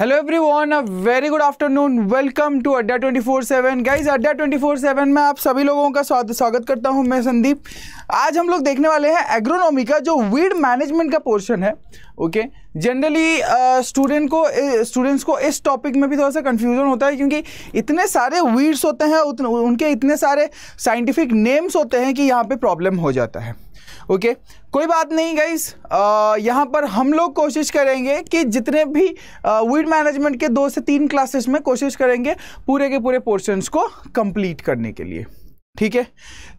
Hello everyone a very good afternoon welcome to Adda 24/7 guys अड्डा 24/7 में आप सभी लोगों का स्वागत करता हूं मैं संदीप आज हम लोग देखने वाले हैं एग्रोनॉमी का जो वीड मैनेजमेंट का पोर्शन है ओके जनरली स्टूडेंट को स्टूडेंट्स को इस टॉपिक में भी थोड़ा सा कन्फ्यूज़न होता है क्योंकि इतने सारे वीड्स होते हैं उनके इतने सारे साइंटिफिक नेम्स होते हैं कि यहाँ पर प्रॉब्लम हो जाता है ओके okay? कोई बात नहीं गाइस यहाँ पर हम लोग कोशिश करेंगे कि जितने भी वीड मैनेजमेंट के दो से तीन क्लासेस में कोशिश करेंगे पूरे के पूरे पोर्शंस को कंप्लीट करने के लिए ठीक है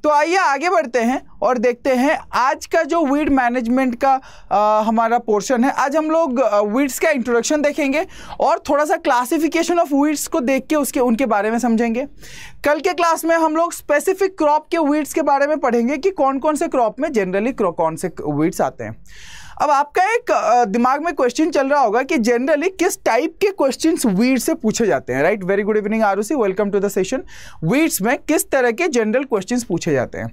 तो आइए आगे बढ़ते हैं और देखते हैं आज का जो वीड मैनेजमेंट का आ, हमारा पोर्शन है आज हम लोग वीड्स का इंट्रोडक्शन देखेंगे और थोड़ा सा क्लासिफिकेशन ऑफ वीड्स को देख के उसके उनके बारे में समझेंगे कल के क्लास में हम लोग स्पेसिफिक क्रॉप के वीड्स के बारे में पढ़ेंगे कि कौन कौन से क्रॉप में जनरली कौन से वीड्स आते हैं अब आपका एक दिमाग में क्वेश्चन चल रहा होगा कि जनरली किस टाइप के क्वेश्चंस वीड से पूछे जाते हैं right very good evening Aarushi welcome to the session weeds में किस तरह के जनरल क्वेश्चंस पूछे जाते हैं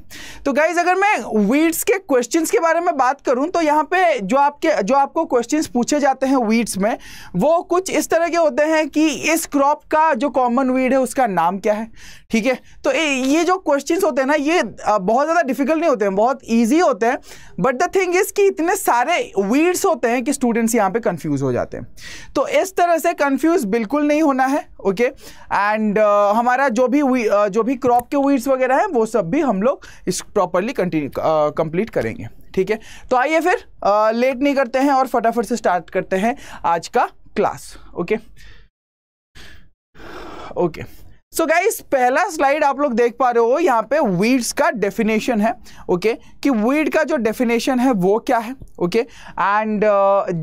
तो गाइज अगर मैं वीड्स के क्वेश्चंस के बारे में बात करूं तो यहाँ पे जो आपके जो आपको क्वेश्चन पूछे जाते हैं वीड्स में वो कुछ इस तरह के होते हैं कि इस क्रॉप का जो कॉमन वीड है उसका नाम क्या है ठीक है तो ये जो क्वेश्चन होते हैं ना ये बहुत ज़्यादा डिफिकल्ट नहीं होते हैं बहुत ईजी होते हैं बट द थिंग इज़ कि इतने सारे में वीड्स होते हैं कि स्टूडेंट्स यहाँ पे कंफ्यूज हो जाते हैं तो इस तरह से कंफ्यूज बिल्कुल नहीं होना है ओके okay? एंड uh, हमारा जो भी uh, जो भी क्रॉप के वीड्स वगैरह हैं वो सब भी हम लोग इस प्रॉपरली कंप्लीट uh, करेंगे ठीक है तो आइए फिर uh, लेट नहीं करते हैं और फटाफट से स्टार्ट करते हैं आज का class okay okay? Okay okay. So so guys पहला स्लाइड आप लोग देख पा रहे हो यहाँ पे वीड्स का डेफिनेशन है ओके okay? कि वीड का जो डेफिनेशन है वो क्या है ओके एंड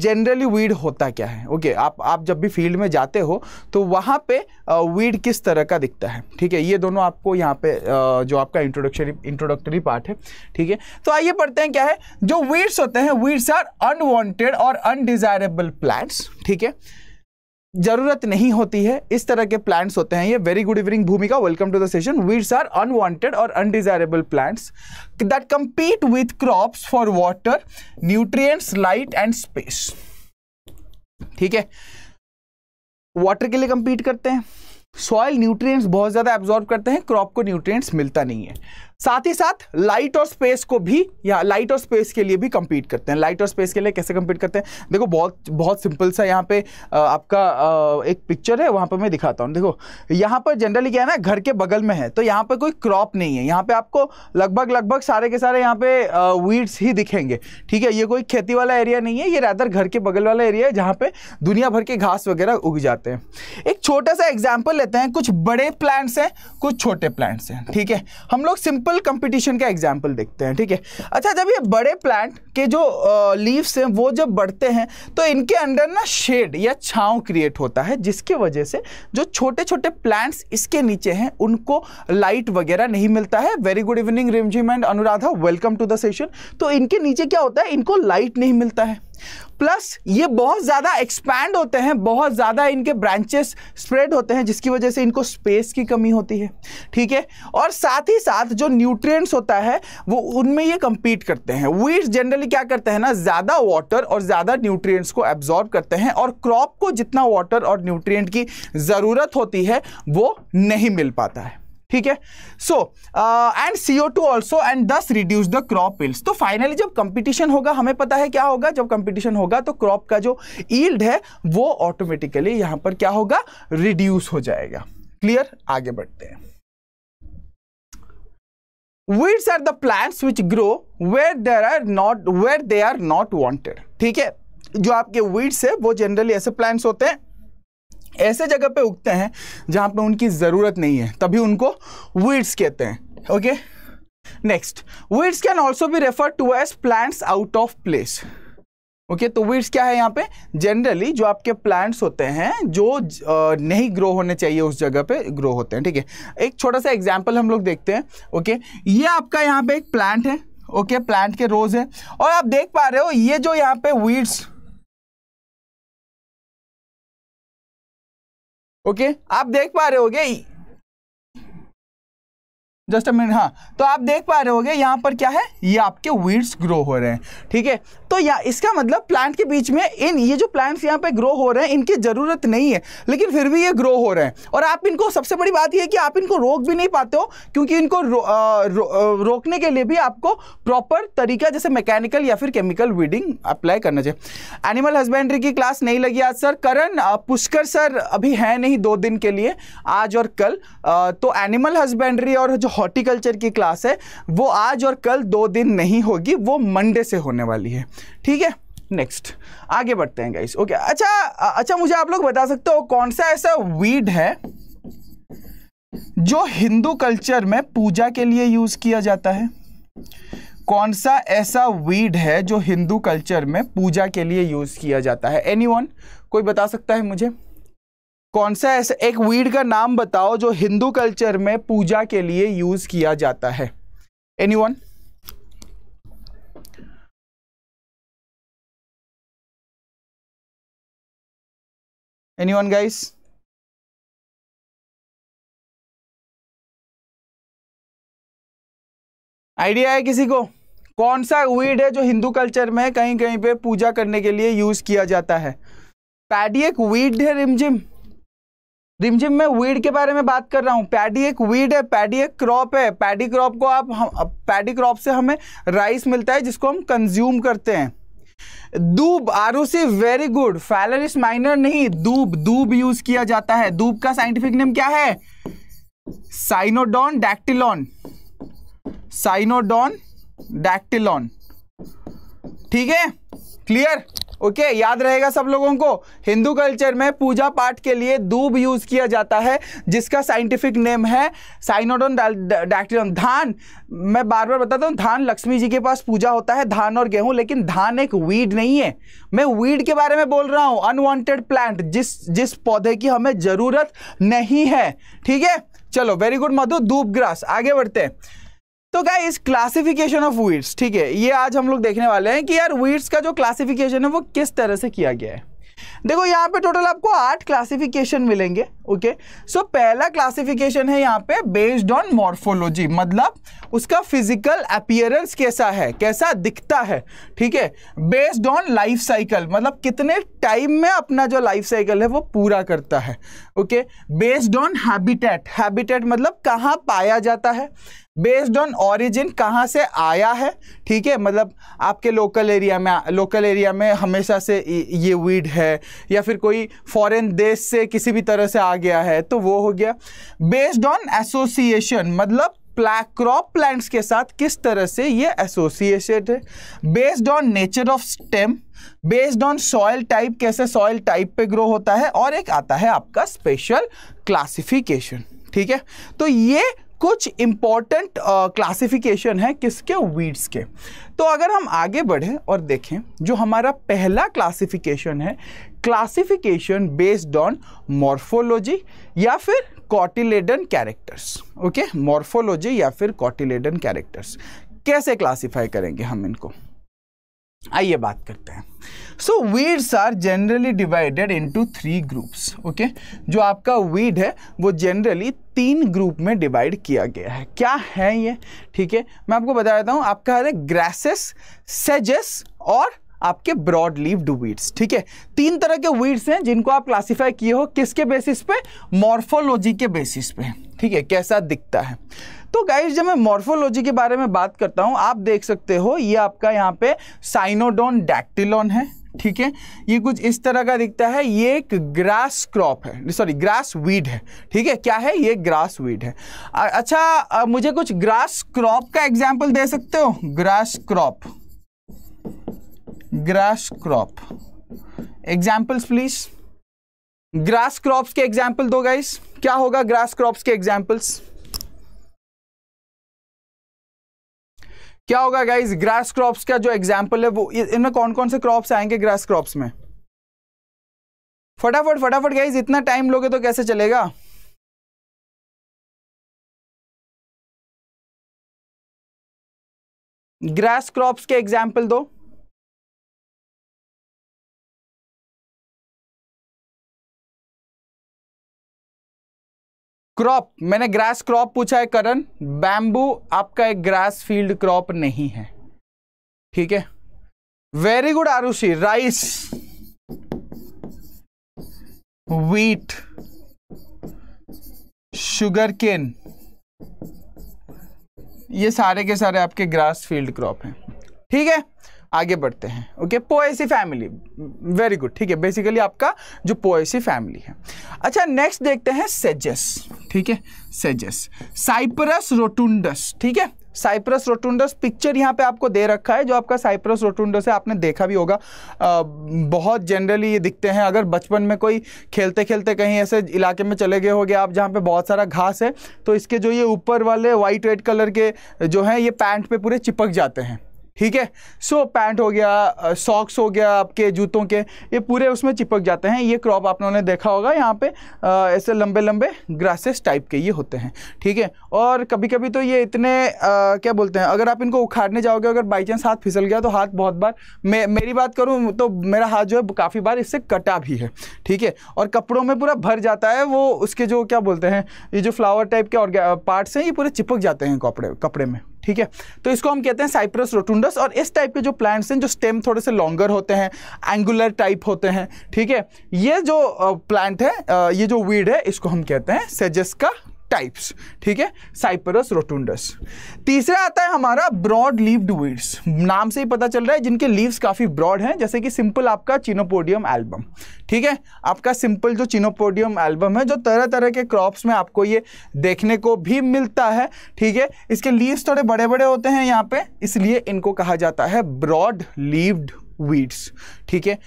जनरली वीड होता क्या है ओके okay? आप आप जब भी फील्ड में जाते हो तो वहाँ पे वीड uh, किस तरह का दिखता है ठीक है ये दोनों आपको यहाँ पे uh, जो आपका इंट्रोडक्शरी इंट्रोडक्टरी पार्ट है ठीक है तो आइए पढ़ते हैं क्या है जो वीड्स होते हैं वीड्स आर अनवॉन्टेड और अनडिजायरेबल प्लांट्स ठीक है जरूरत नहीं होती है इस तरह के प्लांट्स होते हैं ये very good evening Bhumika welcome to the session weeds are unwanted और undesirable plants that compete with crops for water nutrients light and space ठीक है वाटर के लिए कंपीट करते हैं सॉइल न्यूट्रिएंट्स बहुत ज़्यादा एब्जॉर्ब करते हैं क्रॉप को न्यूट्रिएंट्स मिलता नहीं है साथ ही साथ लाइट और स्पेस को भी या लाइट और स्पेस के लिए भी कम्पीट करते हैं लाइट और स्पेस के लिए कैसे कम्पीट करते हैं देखो बहुत बहुत सिंपल सा यहाँ पे आपका एक पिक्चर है वहाँ पर मैं दिखाता हूँ देखो यहाँ पर जनरली क्या है ना घर के बगल में है तो यहाँ पर कोई क्रॉप नहीं है यहाँ पर आपको लगभग लगभग सारे के सारे यहाँ पे वीड्स ही दिखेंगे ठीक है ये कोई खेती वाला एरिया नहीं है ये रैदर घर के बगल वाला एरिया है जहाँ पर दुनिया भर के घास वगैरह उग जाते हैं एक छोटा सा एग्जाम्पल लेते हैं कुछ बड़े प्लांट्स हैं कुछ छोटे प्लांट्स हैं ठीक है हम लोग सिंपल सिंपल कंपटीशन का एग्जाम्पल देखते हैं ठीक है अच्छा जब ये बड़े प्लांट के जो लीव्स हैं वो जब बढ़ते हैं तो इनके अंडर ना शेड या छाँव क्रिएट होता है जिसकी वजह से जो छोटे छोटे प्लांट्स इसके नीचे हैं उनको लाइट वगैरह नहीं मिलता है very good evening Rimjhim and Anuradha welcome to the session तो इनके नीचे क्या होता है इनको लाइट नहीं मिलता है प्लस ये बहुत ज़्यादा एक्सपैंड होते हैं बहुत ज़्यादा इनके ब्रांचेस स्प्रेड होते हैं जिसकी वजह से इनको स्पेस की कमी होती है ठीक है और साथ ही साथ जो न्यूट्रिएंट्स होता है वो उनमें ये कम्पीट करते हैं वीड्स जनरली क्या करते हैं ना ज़्यादा वाटर और ज़्यादा न्यूट्रिएंट्स को एब्जॉर्ब करते हैं और क्रॉप को जितना वाटर और न्यूट्रिएंट की ज़रूरत होती है वो नहीं मिल पाता है ठीक है so and CO two also and thus reduce the crop yields तो फाइनली जब कंपटीशन होगा हमें पता है क्या होगा जब कंपटीशन होगा तो क्रॉप का जो ईल्ड है वो ऑटोमेटिकली यहां पर क्या होगा रिड्यूस हो जाएगा क्लियर आगे बढ़ते हैं weeds are the plants which grow where there are not where they are not wanted ठीक है जो आपके वीड्स है वो जनरली ऐसे प्लांट्स होते हैं ऐसे जगह पे उगते हैं जहां पे उनकी ज़रूरत नहीं है तभी उनको वीड्स कहते हैं okay next weeds can also be refer to as plants out of place okay तो वीड्स क्या है यहाँ पे जनरली जो आपके प्लांट्स होते हैं जो नहीं ग्रो होने चाहिए उस जगह पे ग्रो होते हैं ठीक है एक छोटा सा एग्जाम्पल हम लोग देखते हैं ओके okay? ये आपका यहाँ पे एक प्लांट है ओके okay? प्लांट के रोज है और आप देख पा रहे हो ये जो यहाँ पे वीड्स ओके आप देख पा रहे होगे जस्ट अ मिनट हाँ तो आप देख पा रहे होगे यहाँ पर क्या है ये आपके वीड्स ग्रो हो रहे हैं ठीक है तो या इसका मतलब प्लांट के बीच में इन ये जो प्लांट्स यहाँ पे ग्रो हो रहे हैं इनकी ज़रूरत नहीं है लेकिन फिर भी ये ग्रो हो रहे हैं और आप इनको सबसे बड़ी बात यह है कि आप इनको रोक भी नहीं पाते हो क्योंकि इनको रो, आ, रो, आ, रोकने के लिए भी आपको प्रॉपर तरीका जैसे मैकेनिकल या फिर केमिकल वीडिंग अप्लाई करना चाहिए एनिमल हस्बेंड्री की क्लास नहीं लगी आज सर करण पुष्कर सर अभी हैं नहीं दो दिन के लिए आज और कल तो एनिमल हस्बेंड्री और जो हॉर्टिकल्चर की क्लास है वो आज और कल दो दिन नहीं होगी वो मंडे से होने वाली है ठीक है नेक्स्ट आगे बढ़ते हैं गाइस ओके अच्छा अच्छा मुझे आप लोग बता सकते हो कौन सा ऐसा वीड है जो हिंदू कल्चर में पूजा के लिए यूज किया जाता है कौन सा ऐसा वीड है जो हिंदू कल्चर में पूजा के लिए यूज किया जाता है एनीवन कोई बता सकता है मुझे कौन सा ऐसा एक वीड का नाम बताओ जो हिंदू कल्चर में पूजा के लिए यूज किया जाता है any one any one guys idea है किसी को कौन सा वीड है जो हिंदू कल्चर में कहीं कहीं पे पूजा करने के लिए यूज किया जाता है पैडी एक वीड है रिमझिम रिमझिम मैं वीड के बारे में बात कर रहा हूँ पैडी एक वीड है पैडी एक क्रॉप है पैडी क्रॉप को आप हम पैडी क्रॉप से हमें राइस मिलता है जिसको हम कंज्यूम करते हैं doob are see very good filler इस माइनर नहीं दूब दूब यूज किया जाता है दूब का साइंटिफिक नेम क्या है साइनोडॉन डैक्टिलॉन साइनोडॉन डैक्टिलॉन ठीक है क्लियर ओके okay, याद रहेगा सब लोगों को हिंदू कल्चर में पूजा पाठ के लिए दूब यूज किया जाता है जिसका साइंटिफिक नेम है साइनोडोन डैक्टिलम धान मैं बार बार बताता हूँ धान लक्ष्मी जी के पास पूजा होता है धान और गेहूं लेकिन धान एक वीड नहीं है मैं वीड के बारे में बोल रहा हूँ अनवांटेड प्लांट जिस जिस पौधे की हमें ज़रूरत नहीं है ठीक है चलो वेरी गुड मधु दूब ग्रास आगे बढ़ते हैं तो क्या इस क्लासिफिकेशन ऑफ वीड्स ठीक है ये आज हम लोग देखने वाले हैं कि यार वीड्स का जो क्लासिफिकेशन है वो किस तरह से किया गया है देखो यहाँ पे टोटल आपको आठ क्लासिफिकेशन मिलेंगे ओके सो पहला क्लासिफिकेशन है यहाँ पे बेस्ड ऑन मॉर्फोलॉजी मतलब उसका फिजिकल अपियरेंस कैसा है कैसा दिखता है ठीक है बेस्ड ऑन लाइफ साइकिल मतलब कितने टाइम में अपना जो लाइफ साइकिल है वो पूरा करता है okay based on habitat habitat मतलब कहाँ पाया जाता है बेस्ड ऑन ओरिजिन कहाँ से आया है ठीक है मतलब आपके लोकल एरिया में लोकल एरिया में हमेशा से ये वीड है या फिर कोई फॉरेन देश से किसी भी तरह से आ गया है तो वो हो गया बेस्ड ऑन एसोसिएशन मतलब क्रॉप प्लांट्स के साथ किस तरह से ये एसोसिएटेड है based on nature of stem based on soil type कैसे सॉयल टाइप पे ग्रो होता है और एक आता है आपका स्पेशल क्लासिफिकेशन ठीक है तो ये कुछ इंपॉर्टेंट क्लासिफिकेशन है किसके वीड्स के तो अगर हम आगे बढ़ें और देखें जो हमारा पहला क्लासिफिकेशन है क्लासिफिकेशन बेस्ड ऑन मॉर्फोलॉजी या फिर कॉटिलेडन कैरेक्टर्स ओके मॉर्फोलॉजी या फिर कॉटिलेडन कैरेक्टर्स कैसे क्लासिफाई करेंगे हम इनको आइए बात करते हैं so weeds are generally divided into three groups okay जो आपका वीड है वो जनरली तीन ग्रुप में डिवाइड किया गया है क्या है ये ठीक है मैं आपको बता देता हूँ आपका है ग्रासेस सेजेस और आपके ब्रॉड लीव वीड्स ठीक है तीन तरह के वीड्स हैं जिनको आप क्लासीफाई किए हो किसके बेसिस पे मॉर्फोलॉजी के बेसिस पे ठीक है कैसा दिखता है तो गाइज जब मैं मॉर्फोलॉजी के बारे में बात करता हूँ आप देख सकते हो ये आपका यहाँ पे साइनोडोन डैक्टिलॉन है ठीक है ये कुछ इस तरह का दिखता है ये एक ग्रास क्रॉप है सॉरी ग्रास वीड है ठीक है क्या है ये ग्रास वीड है अच्छा मुझे कुछ ग्रास क्रॉप का एग्जाम्पल दे सकते हो grass crop grass crop examples please grass crops के एग्जाम्पल दो गाइस क्या होगा ग्रास क्रॉप्स के एग्जाम्पल्स क्या होगा गाइज ग्रास क्रॉप्स का जो एग्जाम्पल है वो इनमें कौन कौन से क्रॉप्स आएंगे ग्रास क्रॉप्स में फटाफट फटाफट गाइज इतना टाइम लोगे तो कैसे चलेगा ग्रास क्रॉप्स के एग्जाम्पल दो क्रॉप मैंने ग्रास क्रॉप पूछा है करण बैम्बू आपका एक ग्रास फील्ड क्रॉप नहीं है ठीक है very good Arushi rice sugar cane ये सारे के सारे आपके ग्रास फील्ड क्रॉप हैं ठीक है आगे बढ़ते हैं okay Poaceae family very good ठीक है बेसिकली आपका जो पोएसी फैमिली है अच्छा नेक्स्ट देखते हैं सेजस ठीक है सेजस साइप्रस रोटुंडस ठीक है साइप्रस रोटुंडस पिक्चर यहाँ पे आपको दे रखा है जो आपका साइप्रस रोटुंडस है आपने देखा भी होगा आ, बहुत जनरली ये दिखते हैं अगर बचपन में कोई खेलते खेलते कहीं ऐसे इलाके में चले गए होगे आप जहाँ पे बहुत सारा घास है तो इसके जो ये ऊपर वाले वाइट रेड कलर के जो हैं ये पैंट पे पूरे चिपक जाते हैं ठीक है सो पैंट हो गया सॉक्स हो गया आपके जूतों के ये पूरे उसमें चिपक जाते हैं ये क्रॉप आप लोगों ने देखा होगा यहाँ पे ऐसे लंबे लंबे ग्रासेस टाइप के ये होते हैं ठीक है और कभी कभी तो ये इतने आ, क्या बोलते हैं अगर आप इनको उखाड़ने जाओगे अगर बाई चांस हाथ फिसल गया तो हाथ बहुत बार मे, मेरी बात करूँ तो मेरा हाथ जो है काफ़ी बार इससे कटा भी है ठीक है और कपड़ों में पूरा भर जाता है वो उसके जो क्या बोलते हैं ये जो फ्लावर टाइप के और पार्ट्स हैं ये पूरे चिपक जाते हैं कपड़े कपड़े में ठीक है तो इसको हम कहते हैं साइप्रस रोटुंडस और इस टाइप के जो प्लांट्स हैं जो स्टेम थोड़े से लॉन्गर होते हैं एंगुलर टाइप होते हैं ठीक है ये जो प्लांट है ये जो वीड है इसको हम कहते हैं सेजस का टाइप्स ठीक है साइपरस रोटुंडस तीसरा आता है हमारा ब्रॉड लीव्ड वीड्स नाम से ही पता चल रहा है जिनके लीव्स काफ़ी ब्रॉड हैं जैसे कि सिंपल आपका चिनोपोडियम एल्बम ठीक है आपका सिंपल जो चिनोपोडियम एल्बम है जो तरह तरह के क्रॉप्स में आपको ये देखने को भी मिलता है ठीक है इसके लीव्स थोड़े बड़े बड़े होते हैं यहाँ पे इसलिए इनको कहा जाता है ब्रॉड लीव्ड वीड्स ठीक है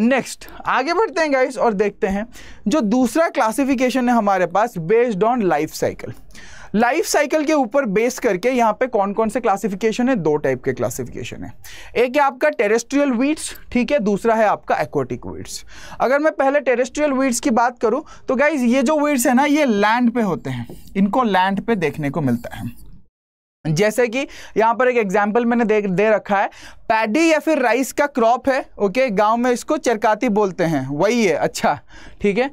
नेक्स्ट uh, आगे बढ़ते हैं गाइस और देखते हैं जो दूसरा क्लासिफिकेशन है हमारे पास based on life cycle life cycle के ऊपर बेस करके यहाँ पे कौन कौन से क्लासिफिकेशन है दो टाइप के क्लासिफिकेशन है एक है आपका टेरेस्ट्रियल वीड्स ठीक है दूसरा है आपका एक्वाटिक वीड्स अगर मैं पहले टेरेस्ट्रियल वीड्स की बात करूँ तो गाइज ये जो वीड्स है ना ये लैंड पे होते हैं इनको लैंड पे देखने को मिलता है जैसे कि यहाँ पर एक एग्जाम्पल मैंने दे दे रखा है पैडी या फिर राइस का क्रॉप है ओके गांव में इसको चरकाती बोलते हैं वही है अच्छा ठीक है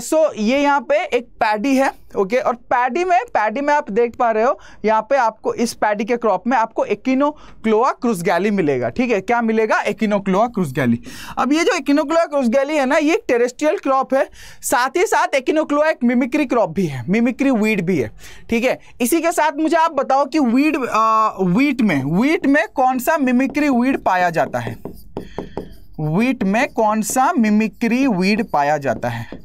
सो ये यहाँ पे एक पैडी है ओके और पैडी में पैडी में आप देख पा रहे हो यहाँ पे आपको इस पैडी के क्रॉप में आपको एकिनोक्लोआ गैली मिलेगा ठीक है क्या मिलेगा एकिनोक्लोआ गैली अब ये जो एकिनोक्लोआ गैली है ना ये एक टेरेस्ट्रियल क्रॉप है साथ ही साथ एकिनोक्लोआ एक मिमिक्री क्रॉप भी है मिमिक्री वीड भी है ठीक है इसी के साथ मुझे आप बताओ कि वीड वीट में वीट में कौन सा मिमिक मिमिक्री वीड पाया जाता है वीट में कौन सा मिमिक्री वीड पाया जाता है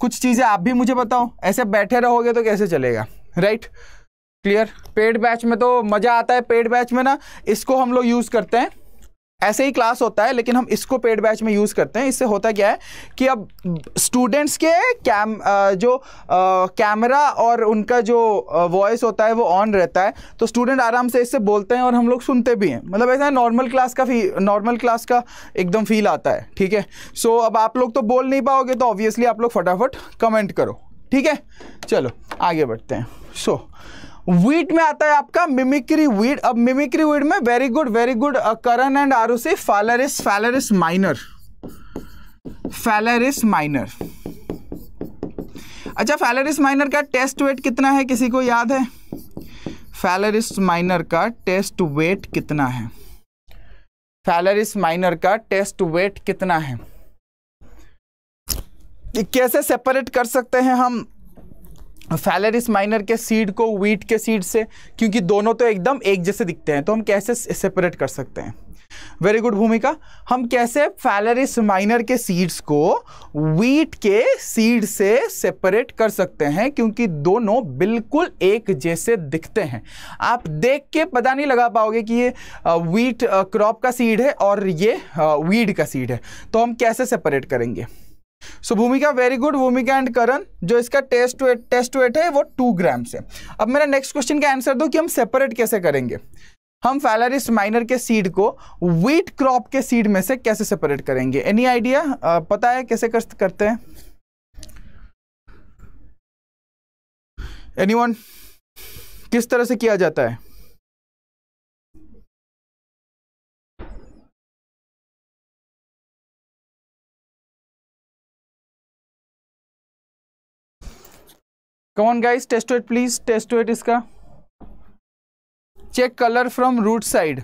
कुछ चीज़ें आप भी मुझे बताओ ऐसे बैठे रहोगे तो कैसे चलेगा राइट क्लियर पेड बैच में तो मज़ा आता है पेड बैच में ना इसको हम लोग यूज़ करते हैं ऐसे ही क्लास होता है लेकिन हम इसको पेड बैच में यूज़ करते हैं इससे होता क्या है कि अब स्टूडेंट्स के कैम जो कैमरा और उनका जो वॉइस होता है वो ऑन रहता है तो स्टूडेंट आराम से इससे बोलते हैं और हम लोग सुनते भी हैं मतलब ऐसा नॉर्मल क्लास का फी नॉर्मल क्लास का एकदम फील आता है ठीक है सो अब आप लोग तो बोल नहीं पाओगे तो ऑब्वियसली आप लोग फटाफट कमेंट करो ठीक है चलो आगे बढ़ते हैं सो so, वीट में आता है आपका मिमिक्री वीड अब मिमिक्री वीड में very good very good Karan and Arushi Phalaris Phalaris minor Phalaris minor अच्छा फैलरिस माइनर का टेस्ट वेट कितना है किसी को याद है फैलरिस माइनर का टेस्ट वेट कितना है फैलरिस माइनर का टेस्ट वेट कितना है कैसे सेपरेट कर सकते हैं हम फैलरिस माइनर के सीड को वीट के सीड से क्योंकि दोनों तो एकदम एक जैसे दिखते हैं तो हम कैसे सेपरेट कर सकते हैं वेरी गुड भूमिका हम कैसे फैलरिस माइनर के सीड्स को वीट के सीड से सेपरेट कर सकते हैं क्योंकि दोनों बिल्कुल एक जैसे दिखते हैं आप देख के पता नहीं लगा पाओगे कि ये वीट क्रॉप का सीड है और ये वीड का सीड है तो हम कैसे सेपरेट करेंगे so Bhumika very good Bhumika and Karan जो इसका टेस्ट वेट टेस्ट वेट है वो टू ग्राम से अब मेरा नेक्स्ट क्वेश्चन का आंसर दो कि हम सेपरेट कैसे करेंगे हम फैलरिस्ट माइनर के सीड को व्हीट क्रॉप के सीड में से कैसे सेपरेट करेंगे एनी आइडिया पता है कैसे कर, करते हैं एनी किस तरह से किया जाता है common guys test weight please test weight इसका check colour from root side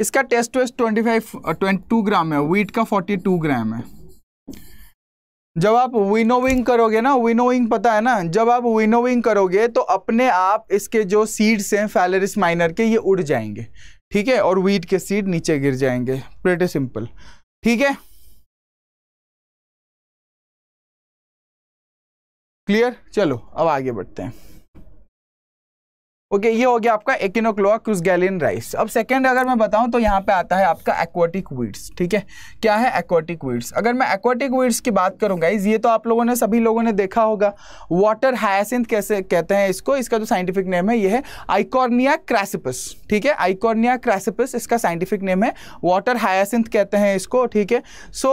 इसका test weight twenty five twenty two gram है वीट का फोर्टी टू ग्राम है जब आप विनोविंग करोगे ना विनोविंग पता है ना जब आप विनोविंग करोगे तो अपने आप इसके जो सीड्स हैं फैलरिस माइनर के ये उड़ जाएंगे ठीक है और वीट के सीड नीचे गिर जाएंगे प्रेटी सिंपल ठीक है क्लियर चलो अब आगे बढ़ते हैं ओके ये हो गया आपका एकिनोक्लॉक क्यूसगैलियन राइस अब सेकंड अगर मैं बताऊं तो यहाँ पे आता है आपका एक्वाटिक वीड्स ठीक है क्या है एक्वाटिक वीड्स अगर मैं एक्वाटिक वीड्स की बात करूँगा इस ये तो आप लोगों ने सभी लोगों ने देखा होगा वाटर हायासिंथ कैसे कहते हैं इसको इसका जो साइंटिफिक नेम है ये है आइकॉर्निया क्रैसिपस ठीक है आइकॉर्निया क्रैसिपस इसका साइंटिफिक नेम है वाटर हायासिंथ कहते हैं इसको ठीक है सो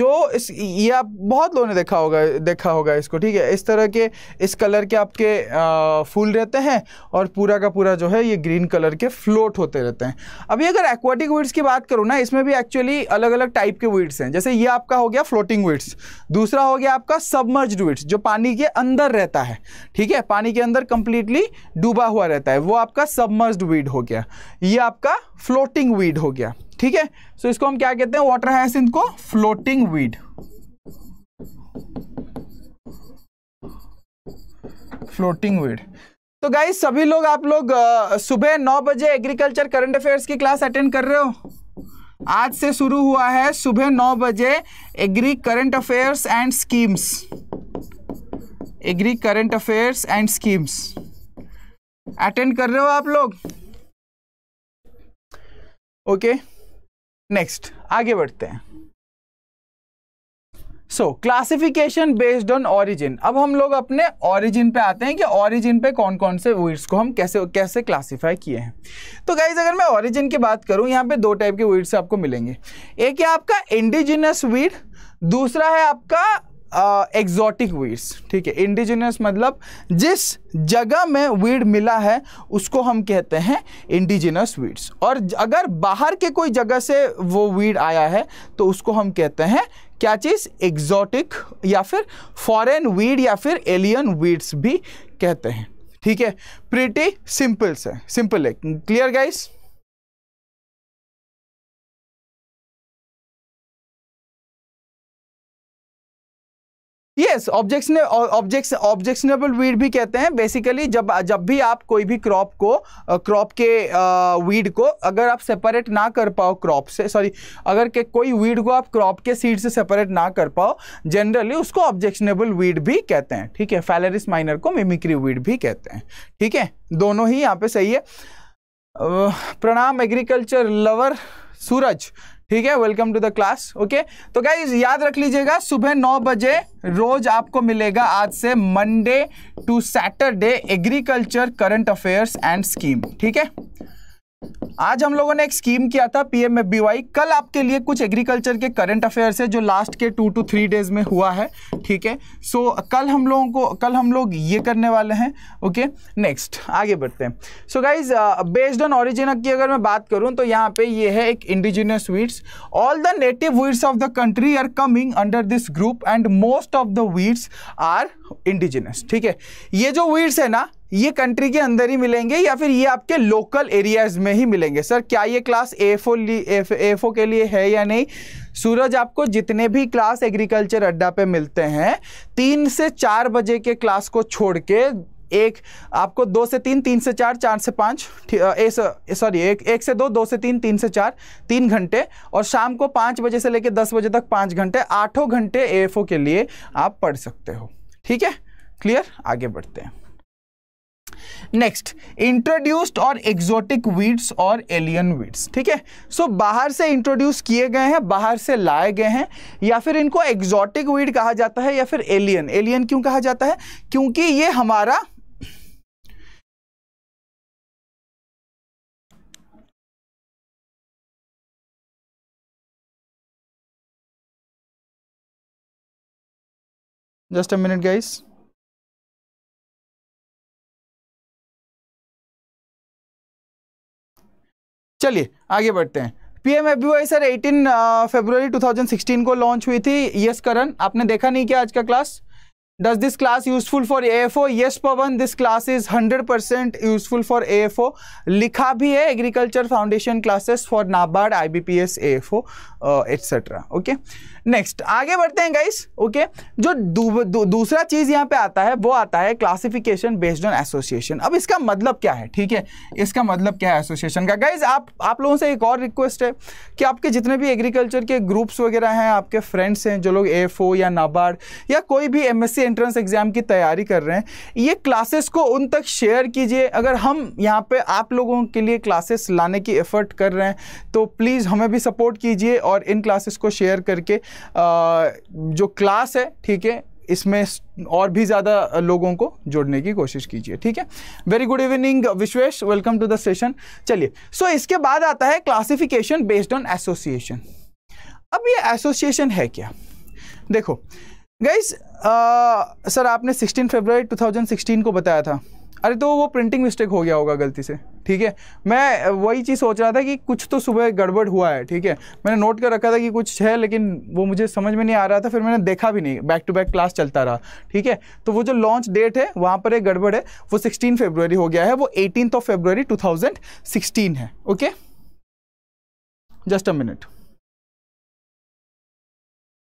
जो इस ये आप बहुत लोगों ने देखा होगा देखा होगा इसको ठीक है इस तरह के इस कलर के आपके फूल रहते हैं और पूरा का पूरा जो है ये ग्रीन कलर के फ्लोट होते रहते हैं अभी अगर एक्वाटिक वीड्स की बात करूँ ना इसमें भी एक्चुअली अलग अलग टाइप के वीड्स हैं जैसे ये आपका हो गया फ्लोटिंग वीड्स दूसरा हो गया आपका सबमर्ज वीड्स जो पानी के अंदर रहता है ठीक है पानी के अंदर कंप्लीटली डूबा हुआ रहता है वो आपका सबमर्ज वीड हो गया ये आपका फ्लोटिंग वीड हो गया ठीक है सो इसको हम क्या कहते हैं वाटर हैसिंथ को फ्लोटिंग वीड फ्लोटिंग वीड तो गाई सभी लोग आप लोग सुबह नौ बजे एग्रीकल्चर करंट अफेयर्स की क्लास अटेंड कर रहे हो आज से शुरू हुआ है सुबह नौ बजे agri current affairs and schemes agri current affairs and schemes attend कर रहे हो आप लोग ओके नेक्स्ट आगे बढ़ते हैं so classification based on origin अब हम लोग अपने ऑरिजिन पे आते हैं कि ऑरिजिन पे कौन कौन से वीड्स को हम कैसे कैसे क्लासिफाई किए हैं तो गाइज अगर मैं ऑरिजिन की बात करूं यहाँ पे दो टाइप के वीड्स आपको मिलेंगे एक है आपका इंडिजिनस वीड दूसरा है आपका एग्जॉटिक वीड्स ठीक है इंडिजिनस मतलब जिस जगह में वीड मिला है उसको हम कहते हैं इंडिजिनस वीड्स और अगर बाहर के कोई जगह से वो वीड आया है तो उसको हम कहते हैं क्या चीज़ एग्जॉटिक या फिर फॉरेन वीड या फिर एलियन वीड्स भी कहते हैं ठीक है प्रिटी सिंपल से सिंपल है clear guys yes objection object objectionable weed भी कहते हैं बेसिकली जब जब भी आप कोई भी क्रॉप को क्रॉप के वीड को अगर आप सेपरेट ना कर पाओ क्रॉप से सॉरी अगर के कोई वीड को आप क्रॉप के सीड से सेपरेट ना कर पाओ जनरली उसको ऑब्जेक्शनेबल वीड भी कहते हैं ठीक है फैलरिस माइनर को मिमिक्री वीड भी कहते हैं ठीक है दोनों ही यहाँ पे सही है प्रणाम एग्रीकल्चर लवर सूरज ठीक है welcome to the class okay तो क्या याद रख लीजिएगा सुबह नौ बजे रोज आपको मिलेगा आज से Monday to Saturday agriculture current affairs and scheme ठीक है आज हम लोगों ने एक स्कीम किया था पीएमएफबीवाई कल आपके लिए कुछ एग्रीकल्चर के करंट अफेयर्स है जो लास्ट के टू टू थ्री डेज में हुआ है ठीक है सो so, कल हम लोगों को कल हम लोग ये करने वाले हैं ओके नेक्स्ट आगे बढ़ते हैं so guys based on origin की अगर मैं बात करूं तो यहाँ पे ये है एक indigenous weeds all the native weeds of the country are coming under this group and most of the weeds are indigenous ठीक है ये जो वीड्स है ना ये कंट्री के अंदर ही मिलेंगे या फिर ये आपके लोकल एरियाज में ही मिलेंगे सर क्या ये क्लास एफओ एफ के लिए है या नहीं सूरज आपको जितने भी क्लास एग्रीकल्चर अड्डा पे मिलते हैं तीन से चार बजे के क्लास को छोड़ के एक आपको दो से तीन तीन से चार चार से पाँच सॉरी एक एक से दो दो से तीन तीन से चार तीन घंटे और शाम को पाँच बजे से लेकर दस बजे तक पाँच घंटे आठों घंटे ए के लिए आप पढ़ सकते हो ठीक है क्लियर आगे बढ़ते हैं नेक्स्ट इंट्रोड्यूस्ड और एक्जोटिक वीड्स और एलियन वीड्स ठीक है सो बाहर से इंट्रोड्यूस किए गए हैं बाहर से लाए गए हैं या फिर इनको एक्जोटिक वीड कहा जाता है या फिर एलियन एलियन क्यों कहा जाता है क्योंकि ये हमारा जस्ट अ मिनट guys चलिए आगे बढ़ते हैं P M F sir eighteen two thousand sixteen को लॉन्च हुई थी यस करण आपने देखा नहीं क्या आज का class does this class useful for A F O yes Pawan this class is hundred percent useful for A F O लिखा भी है agriculture foundation classes for NABARD I B P S A F O etcetera okay next आगे बढ़ते हैं guys okay जो दू, दू, दूसरा चीज यहाँ पे आता है वो आता है क्लासिफिकेशन बेस्ड ऑन एसोसिएशन अब इसका मतलब क्या है ठीक है इसका मतलब क्या है एसोसिएशन का गाइज आप आप लोगों से एक और रिक्वेस्ट है कि आपके जितने भी एग्रीकल्चर के ग्रुप्स वगैरह हैं आपके फ्रेंड्स हैं जो लोग एफ या नाबार्ड या कोई भी एम एंट्रेंस एग्जाम की तैयारी कर रहे हैं ये क्लासेस को उन तक शेयर कीजिए अगर हम यहाँ पे आप लोगों के लिए क्लासेस लाने की एफर्ट कर रहे हैं तो प्लीज़ हमें भी सपोर्ट कीजिए और इन क्लासेस को शेयर करके जो क्लास है ठीक है इसमें और भी ज़्यादा लोगों को जोड़ने की कोशिश कीजिए ठीक है very good evening Vishwesh welcome to the session चलिए सो so, इसके बाद आता है क्लासिफिकेशन बेस्ड ऑन एसोसिएशन अब ये एसोसिएशन है क्या देखो गाइज सर आपने 16 फरवरी 2016 को बताया था अरे तो वो प्रिंटिंग मिस्टेक हो गया होगा गलती से ठीक है मैं वही चीज़ सोच रहा था कि कुछ तो सुबह गड़बड़ हुआ है ठीक है मैंने नोट कर रखा था कि कुछ है लेकिन वो मुझे समझ में नहीं आ रहा था फिर मैंने देखा भी नहीं बैक टू बैक क्लास चलता रहा ठीक है तो वो जो लॉन्च डेट है वहाँ पर एक गड़बड़ है वो सिक्सटीन फेब्रुवरी हो गया है वो एटीन ऑफ फेब्रुवरी टू है ओके जस्ट अ मिनट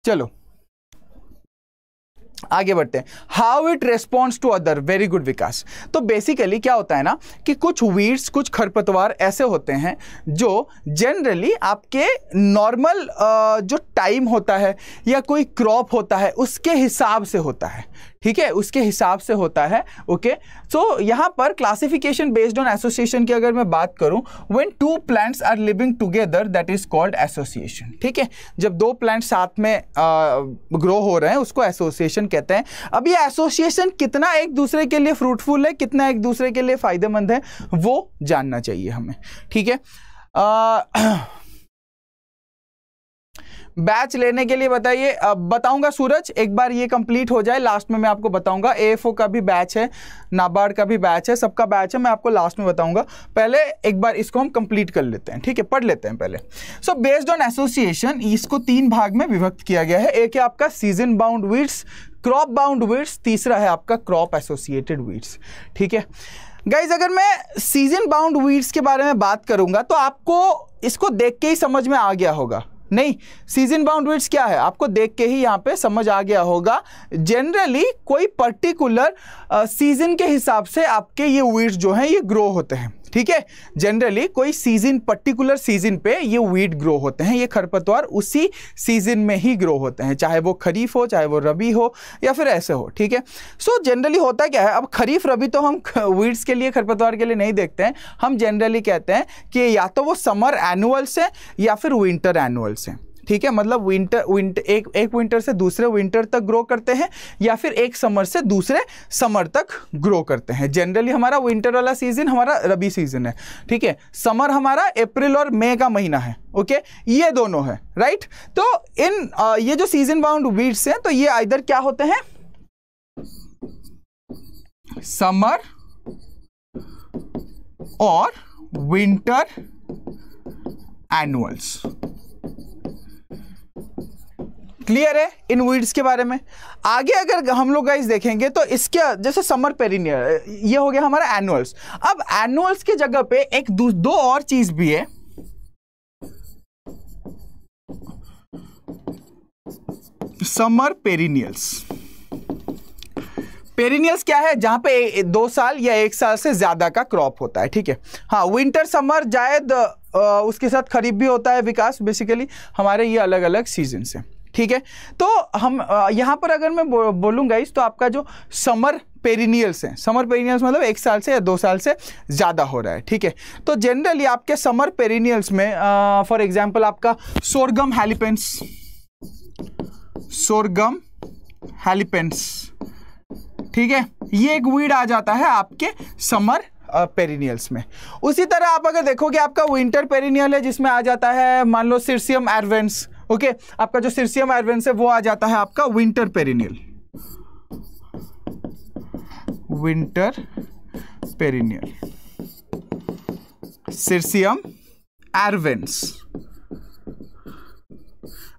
चलो आगे बढ़ते हैं how it response to other very good Vikas तो बेसिकली क्या होता है ना कि कुछ वीड्स कुछ खरपतवार ऐसे होते हैं जो जनरली आपके नॉर्मल जो टाइम होता है या कोई क्रॉप होता है उसके हिसाब से होता है ठीक है उसके हिसाब से होता है ओके सो यहाँ पर क्लासिफिकेशन बेस्ड ऑन एसोसिएशन की अगर मैं बात करूँ when two plants are living together that is called association ठीक है जब दो प्लांट्स साथ में ग्रो हो रहे हैं उसको एसोसिएशन कहते हैं अब ये एसोसिएशन कितना एक दूसरे के लिए फ्रूटफुल है कितना एक दूसरे के लिए फ़ायदेमंद है वो जानना चाहिए हमें ठीक है बैच लेने के लिए बताइए बताऊंगा सूरज एक बार ये कंप्लीट हो जाए लास्ट में मैं आपको बताऊंगा ए का भी बैच है नाबार्ड का भी बैच है सबका बैच है मैं आपको लास्ट में बताऊंगा पहले एक बार इसको हम कंप्लीट कर लेते हैं ठीक है पढ़ लेते हैं पहले सो बेस्ड ऑन एसोसिएशन इसको तीन भाग में विभक्त किया गया है एक है आपका season bound weeds crop bound weeds तीसरा है आपका क्रॉप एसोसिएटेड वीड्स ठीक है गाइज अगर मैं सीजन बाउंड वीड्स के बारे में बात करूंगा तो आपको इसको देख के ही समझ में आ गया होगा नहीं सीजन बाउंड वीड्स क्या है आपको देख के ही यहाँ पे समझ आ गया होगा जनरली कोई पर्टिकुलर सीजन के हिसाब से आपके ये वीड्स जो हैं ये ग्रो होते हैं ठीक है जनरली कोई सीजन पर्टिकुलर सीजन पे ये वीड ग्रो होते हैं ये खरपतवार उसी सीजन में ही ग्रो होते हैं चाहे वो खरीफ हो चाहे वो रबी हो या फिर ऐसे हो ठीक है सो जनरली होता क्या है अब खरीफ रबी तो हम वीड्स के लिए खरपतवार के लिए नहीं देखते हैं हम जनरली कहते हैं कि या तो वो समर एनुअल्स हैं या फिर विंटर एनुअल्स हैं ठीक है मतलब विंटर विंटर एक एक विंटर से दूसरे विंटर तक ग्रो करते हैं या फिर एक समर से दूसरे समर तक ग्रो करते हैं जनरली हमारा विंटर वाला सीजन हमारा रबी सीजन है ठीक है समर हमारा अप्रैल और मई का महीना है ओके ये दोनों है राइट तो इन आ, ये जो सीजन बाउंड वीड्स हैं तो ये इधर क्या होते हैं समर और विंटर एनुअल्स क्लियर है इन वीड्स के बारे में आगे अगर हम लोग गाइस देखेंगे तो इसके जैसे समर पेरिनियर ये हो गया हमारा एनुअल्स अब एनुअल्स के जगह पे एक दो और चीज भी है समर पेरिनियल्स पेरिनियल्स क्या है जहां पे दो साल या एक साल से ज़्यादा का क्रॉप होता है ठीक है हाँ विंटर समर जायद उसके साथ खरीफ भी होता है विकास बेसिकली हमारे ये अलग अलग सीजन है ठीक है तो हम यहाँ पर अगर मैं बोलूँगा इस तो आपका जो समर पेरिनियल्स हैं समर पेरिनियल्स मतलब एक साल से या दो साल से ज़्यादा हो रहा है ठीक है तो जनरली आपके समर पेरिनियल्स में फॉर एग्जाम्पल आपका सोरगम हेलीपेंस सोरगम हेलीपेंस ठीक है ये एक वीड आ जाता है आपके समर पेरिनियल्स में उसी तरह आप अगर देखोगे आपका विंटर पेरिनियल है जिसमें आ जाता है मान लो सिरसियम एरवेंस ओके आपका जो सिरसियम आयरवेन्स है वो आ जाता है आपका winter perennial winter perennial Cirsium arvense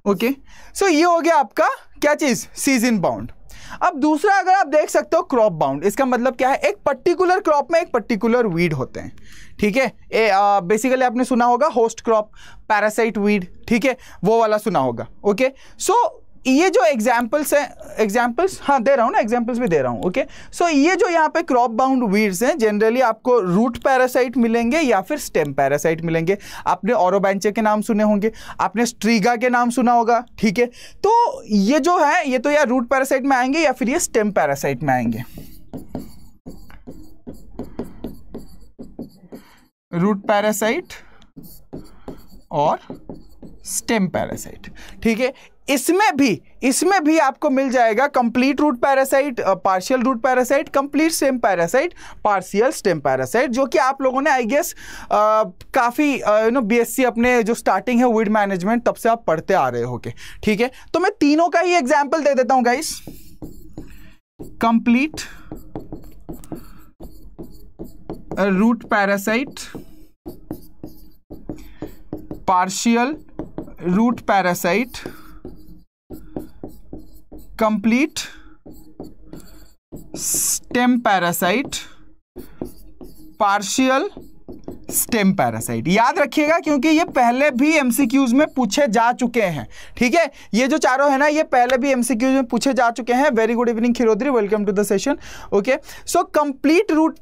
okay so ये हो गया आपका क्या चीज सीजन बाउंड अब दूसरा अगर आप देख सकते हो क्रॉप बाउंड इसका मतलब क्या है एक पर्टिकुलर क्रॉप में एक पर्टिकुलर वीड होते हैं ठीक है बेसिकली आपने सुना होगा होस्ट क्रॉप पैरासाइट वीड ठीक है वो वाला सुना होगा ओके सो so, ये जो एग्जाम्पल्स हैं एग्जाम्पल्स हाँ दे रहा हूँ ना एग्जाम्पल्स भी दे रहा हूँ ओके सो ये जो यहाँ पे क्रॉप बाउंड वीड्स हैं जनरली आपको रूट पैरासाइट मिलेंगे या फिर स्टेम पैरासाइट मिलेंगे आपने औरबैंचे के नाम सुने होंगे आपने स्ट्रीगा के नाम सुना होगा ठीक है तो ये जो है ये तो या रूट पैरासाइट में आएंगे या फिर ये स्टेम पैरासाइट में आएंगे रूट पैरासाइट और स्टेम पैरासाइट ठीक है इसमें भी इसमें भी आपको मिल जाएगा complete root parasite partial root parasite complete stem parasite partial stem parasite जो कि आप लोगों ने आई गेस काफ़ी यू नो बीएससी अपने जो स्टार्टिंग है वीड मैनेजमेंट तब से आप पढ़ते आ रहे हो के ठीक है तो मैं तीनों का ही एग्जाम्पल दे देता हूँ guys complete root parasite partial root parasite complete stem parasite partial stem parasite याद रखिएगा क्योंकि ये पहले भी एमसीक्यूज में पूछे जा चुके हैं ठीक है ये जो चारों है ना ये पहले भी एमसीक्यूज में पूछे जा चुके हैं very good evening Khirodari welcome to the session okay so complete root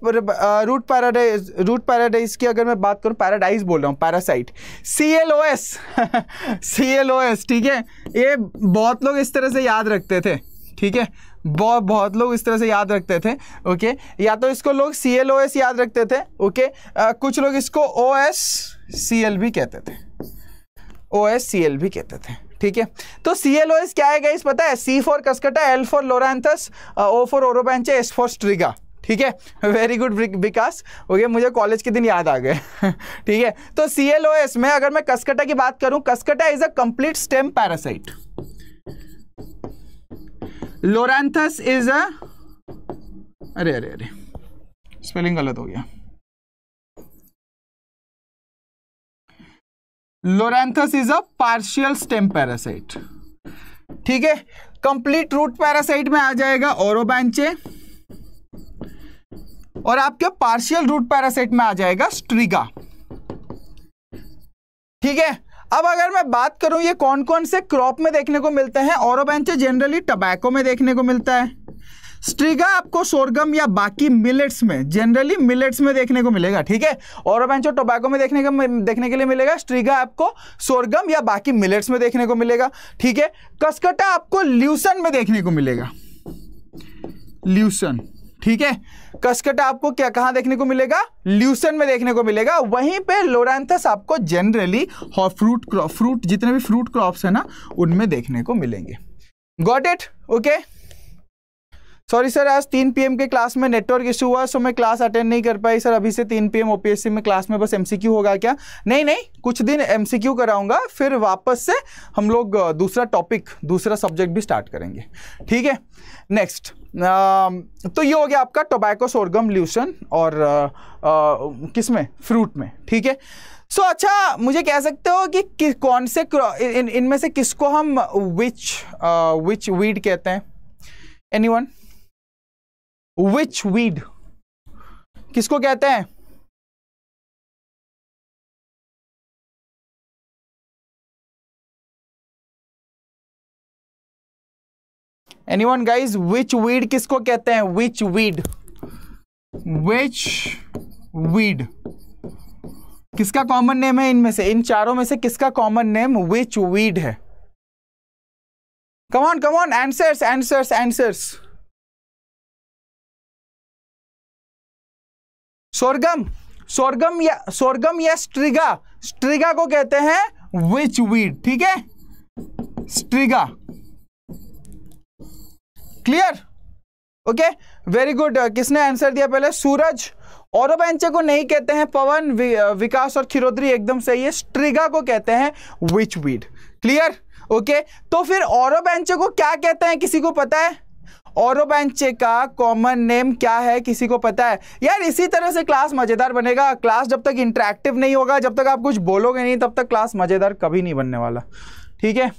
root paradise root paradise की अगर मैं बात करूँ पैराडाइज बोल रहा हूँ parasite C L O S C L O S ठीक है ये बहुत लोग इस तरह से याद रखते थे ठीक है बहुत बहुत लोग इस तरह से याद रखते थे ओके या तो इसको लोग सी एल ओ एस याद रखते थे ओके आ, कुछ लोग इसको ओ एस सी एल भी कहते थे ओ एस सी एल भी कहते थे ठीक है तो सी एल ओ एस क्या है गाइस पता है C for Cuscuta L for Loranthus O for Orobanche S for Striga ठीक है वेरी गुड विकास ओके मुझे कॉलेज के दिन याद आ गए ठीक है तो सी एल ओ एस में अगर मैं कसकटा की बात करूं Cuscuta is a complete stem parasite Loranthus is a अरे अरे अरे स्पेलिंग गलत हो गया Loranthus is a partial stem parasite ठीक है कंप्लीट रूट पैरासाइट में आ जाएगा ओरोबैंचे और आपके पार्शियल रूट पैरासाइट में आ जाएगा स्ट्रीगा ठीक है अब अगर मैं बात करूं ये कौन कौन से क्रॉप में देखने को मिलते हैं और जनरली टबैको में देखने को मिलता है स्ट्रीगा आपको सोरगम या बाकी मिलेट्स में जनरली मिलेट्स में देखने को मिलेगा ठीक है और बेंचो टोबैको में देखने का देखने के लिए मिलेगा स्ट्रीगा आपको सोरगम या बाकी मिलेट्स में देखने को मिलेगा ठीक है कसकटा आपको ल्यूसन में देखने को मिलेगा ल्यूसन ठीक है कसकट आपको क्या कहाँ देखने को मिलेगा ल्यूसन में देखने को मिलेगा वहीं पे लोरेंथस आपको जनरली फ्रूट क्रॉप फ्रूट जितने भी फ्रूट क्रॉप्स है ना उनमें देखने को मिलेंगे got it okay sorry sir आज तीन पीएम के क्लास में नेटवर्क इशू हुआ सो मैं क्लास अटेंड नहीं कर पाई सर अभी से तीन पीएम ओपीएससी में क्लास में बस एमसीक्यू होगा क्या नहीं नहीं कुछ दिन एमसीक्यू कराऊंगा फिर वापस से हम लोग दूसरा टॉपिक दूसरा सब्जेक्ट भी स्टार्ट करेंगे ठीक है नेक्स्ट तो ये हो गया आपका टोबैको सोरगम ल्यूसन और किस में फ्रूट में ठीक है सो so, अच्छा मुझे कह सकते हो कि, कौन से इन इनमें से किसको हम विच विच वीड कहते हैं एनी वन विच वीड किसको कहते हैं any one guys which weed किसको कहते हैं विच वीड विच वीड किसका कॉमन नेम है इनमें से इन चारों में से किसका कॉमन नेम विच वीड है come on come on answers answers answers sorghum sorghum या सोरगम या स्ट्रिगा स्ट्रिगा को कहते हैं विच वीड ठीक है striga clear okay very good किसने आंसर दिया पहले सूरज औरबैंचे को नहीं कहते हैं पवन वि, uh, विकास और खिरोदरी एकदम सही है स्ट्रिगा को कहते हैं विच वीड क्लियर ओके तो फिर औरबैंचे को क्या कहते हैं किसी को पता है औरबैंचे का कॉमन नेम क्या है किसी को पता है यार इसी तरह से क्लास मज़ेदार बनेगा क्लास जब तक इंटरेक्टिव नहीं होगा जब तक आप कुछ बोलोगे नहीं तब तक क्लास मज़ेदार कभी नहीं बनने वाला ठीक है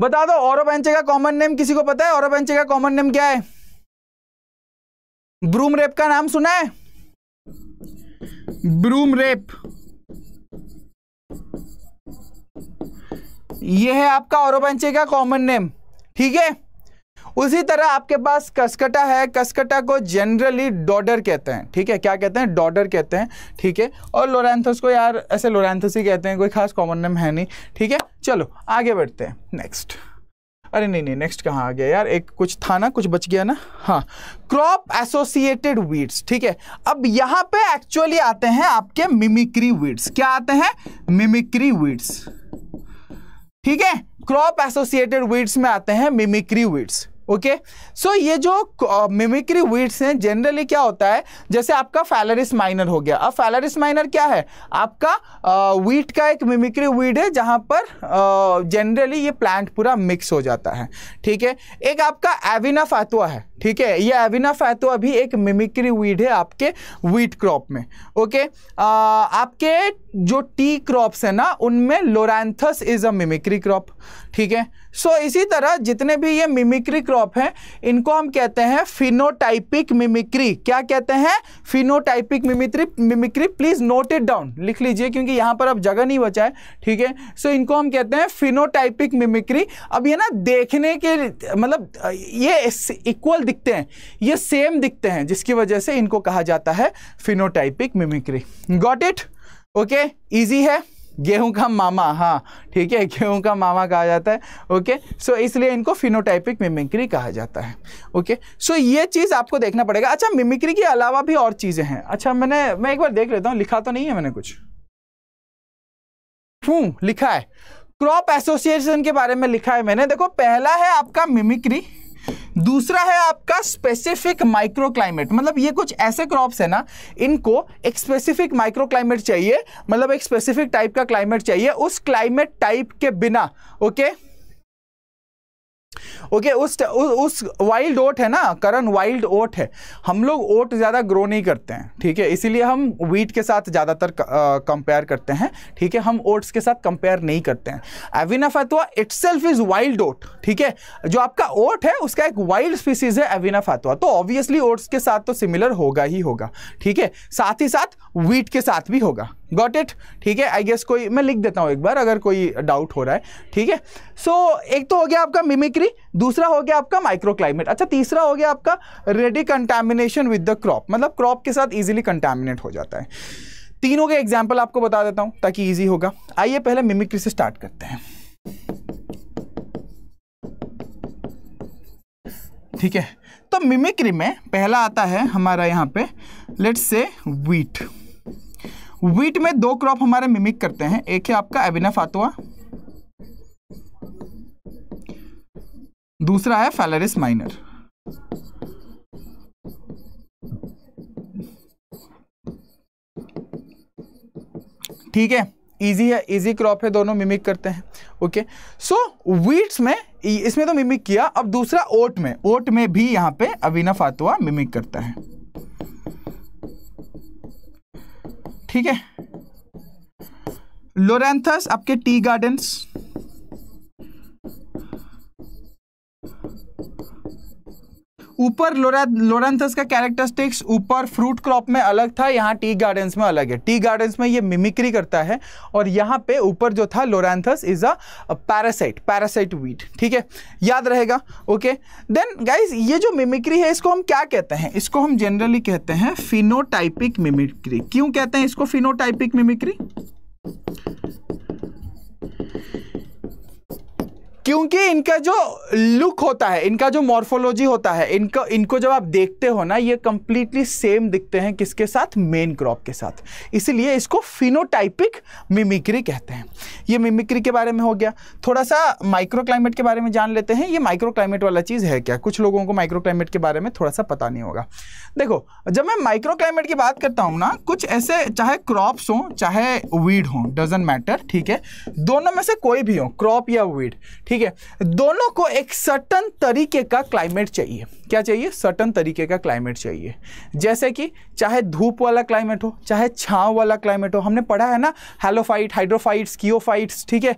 बता दो औरपेंचे का कॉमन नेम किसी को पता है औरपेंचे का कॉमन नेम क्या है ब्रूम रेप का नाम सुना है ब्रूम रेप यह है आपका औरपेंचे का कॉमन नेम ठीक है उसी तरह आपके पास कसकटा है कसकटा को जनरली डॉडर कहते हैं ठीक है क्या कहते हैं डॉडर कहते हैं ठीक है और लोरेंथस को यार ऐसे लोरेंथस ही कहते हैं कोई खास कॉमन नेम है नहीं ठीक है चलो आगे बढ़ते हैं नेक्स्ट अरे नहीं नहीं नेक्स्ट कहाँ आ गया यार एक कुछ था ना कुछ बच गया ना हाँ क्रॉप एसोसिएटेड वीड्स ठीक है अब यहाँ पे एक्चुअली आते हैं आपके मिमिक्री वीड्स क्या आते हैं मिमिक्री वीड्स ठीक है क्रॉप एसोसिएटेड वीड्स में आते हैं मिमिक्री वीड्स ओके सो ये जो मिमिक्री uh, वीड्स हैं जनरली क्या होता है जैसे आपका फैलरिस माइनर हो गया अब फैलरिस माइनर क्या है आपका वीट uh, का एक मिमिक्री वीड है जहाँ पर जनरली uh, ये प्लांट पूरा मिक्स हो जाता है ठीक है एक आपका एविना फातुआ है ठीक है ये एविना फैतो अभी एक मिमिक्री वीड है आपके वीट क्रॉप में ओके आ, आपके जो टी क्रॉप्स है ना उनमें Loranthus is a mimicry crop ठीक है सो इसी तरह जितने भी ये मिमिक्री क्रॉप हैं इनको हम कहते हैं फिनोटाइपिक मिमिक्री क्या कहते हैं phenotypic mimicry mimicry please note it down लिख लीजिए क्योंकि यहाँ पर अब जगह नहीं बचा है ठीक है सो इनको हम कहते हैं फिनोटाइपिक मिमिक्री अब ये ना देखने के मतलब ये इक्वल दिखते हैं ये सेम दिखते हैं जिसकी वजह से इनको कहा जाता है phenotypic mimicry got it okay easy है गेहूं का मामा हाँ ठीक है गेहूं का मामा कहा जाता है ओके सो इसलिए इनको फिनोटाइपिक मिमिक्री कहा जाता है ओके सो ये चीज़ आपको देखना पड़ेगा अच्छा मिमिक्री के अलावा भी और चीज़ें हैं अच्छा मैंने मैं एक बार देख लेता हूँ लिखा तो नहीं है मैंने कुछ हूँ लिखा है क्रॉप एसोसिएशन के बारे में लिखा है मैंने देखो पहला है आपका मिमिक्री दूसरा है आपका स्पेसिफिक माइक्रो क्लाइमेट मतलब ये कुछ ऐसे क्रॉप्स है ना इनको एक स्पेसिफिक माइक्रो क्लाइमेट चाहिए मतलब एक स्पेसिफिक टाइप का क्लाइमेट चाहिए उस क्लाइमेट टाइप के बिना ओके okay? ओके okay, उस उस वाइल्ड ओट है ना करण वाइल्ड ओट है हम लोग ओट ज़्यादा ग्रो नहीं करते हैं ठीक है इसीलिए हम वीट के साथ ज़्यादातर कंपेयर करते हैं ठीक है हम ओट्स के साथ कंपेयर नहीं करते हैं Avena fatua itself is wild oat ठीक है जो आपका ओट है उसका एक वाइल्ड स्पीसीज है एविना फातवा तो ऑब्वियसली ओट्स के साथ तो सिमिलर होगा ही होगा ठीक है साथ ही साथ वीट के साथ भी होगा गॉट इट ठीक है आई गेस कोई मैं लिख देता हूँ एक बार अगर कोई डाउट हो रहा है ठीक है सो एक तो हो गया आपका मिमिक्री दूसरा हो गया आपका माइक्रो क्लाइमेट अच्छा तीसरा हो गया आपका ready contamination with the crop मतलब क्रॉप के साथ ईजिली कंटेमिनेट हो जाता है तीनों के एग्जाम्पल आपको बता देता हूँ ताकि ईजी होगा आइए पहले मिमिक्री से स्टार्ट करते हैं ठीक है तो मिमिक्री में पहला आता है हमारा यहाँ पे लेट्स से वीट वीट में दो क्रॉप हमारे मिमिक करते हैं एक है आपका एबिना फातुआ दूसरा है फैलरिस माइनर ठीक है इजी है इजी क्रॉप है दोनों मिमिक करते हैं ओके सो वीट्स में इसमें तो मिमिक किया अब दूसरा ओट में ओट में भी यहां पे अविना फातुआ मिमिक करता है ठीक है लोरेंथस आपके टी गार्डन्स ऊपर लोरेंथस का कैरेक्टरिस्टिक्स ऊपर फ्रूट क्रॉप में अलग था यहाँ टी गार्डन्स में अलग है टी गार्डन्स में ये मिमिक्री करता है और यहाँ पे ऊपर जो था Loranthus is a parasite parasite weed ठीक है याद रहेगा ओके देन गाइज ये जो मिमिक्री है इसको हम क्या कहते हैं इसको हम जनरली कहते हैं फिनोटाइपिक मिमिक्री क्यों कहते हैं इसको फिनोटाइपिक मिमिक्री क्योंकि इनका जो लुक होता है इनका जो मॉर्फोलॉजी होता है इनका इनको जब आप देखते हो ना ये कंप्लीटली सेम दिखते हैं किसके साथ मेन क्रॉप के साथ इसीलिए इसको फिनोटाइपिक मिमिक्री कहते हैं ये मिमिक्री के बारे में हो गया थोड़ा सा माइक्रो क्लाइमेट के बारे में जान लेते हैं ये माइक्रो क्लाइमेट वाला चीज़ है क्या कुछ लोगों को माइक्रो क्लाइमेट के बारे में थोड़ा सा पता नहीं होगा देखो जब मैं माइक्रो क्लाइमेट की बात करता हूँ ना कुछ ऐसे चाहे क्रॉप्स हों चाहे वीड हों डजेंट मैटर ठीक है दोनों में से कोई भी हो क्रॉप या वीड ठीक है दोनों को एक सर्टन तरीके का क्लाइमेट चाहिए क्या चाहिए सर्टन तरीके का क्लाइमेट चाहिए जैसे कि चाहे धूप वाला क्लाइमेट हो चाहे छाँव वाला क्लाइमेट हो हमने पढ़ा है ना हेलोफाइट हाइड्रोफाइट्स कियोफाइट्स ठीक है